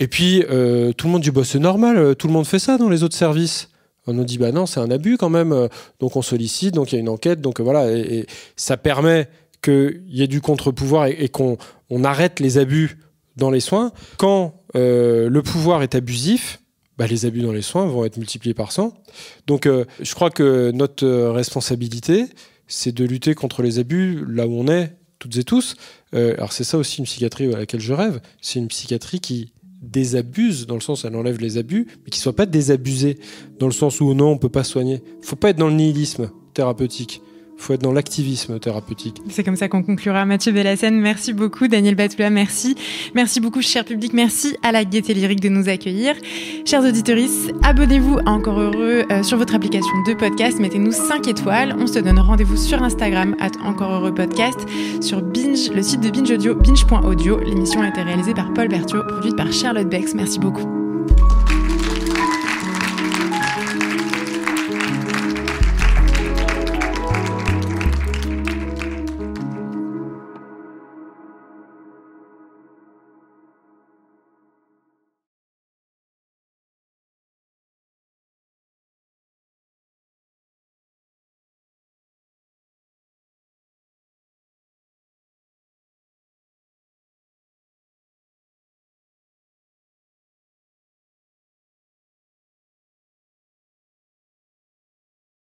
S3: Et puis, tout le monde dit, bah, c'est normal, tout le monde fait ça dans les autres services. On nous dit bah non, c'est un abus quand même. Donc on sollicite, donc il y a une enquête, donc voilà, et, ça permet qu'il y ait du contre-pouvoir et, qu'on arrête les abus dans les soins. Quand euh, le pouvoir est abusif, bah, les abus dans les soins vont être multipliés par 100. Donc euh, je crois que notre responsabilité, c'est de lutter contre les abus là où on est, toutes et tous. Euh, alors c'est ça aussi une psychiatrie à laquelle je rêve. C'est une psychiatrie qui désabuse, dans le sens elle enlève les abus, mais qui ne soit pas désabusés dans le sens où non, on ne peut pas soigner. il faut pas être dans le nihilisme thérapeutique faut être dans l'activisme thérapeutique.
S1: C'est comme ça qu'on conclura. Mathieu Bellassène, merci beaucoup. Daniel Batula, merci. Merci beaucoup, cher public. Merci à la Gaieté Lyrique de nous accueillir. Chers auditoristes, abonnez-vous à Encore Heureux euh, sur votre application de podcast. Mettez-nous 5 étoiles. On se donne rendez-vous sur Instagram, à Encore Heureux Podcast, sur Binge, le site de Binge Audio, binge.audio. L'émission a été réalisée par Paul Berthiaud, produite par Charlotte Bex. Merci beaucoup.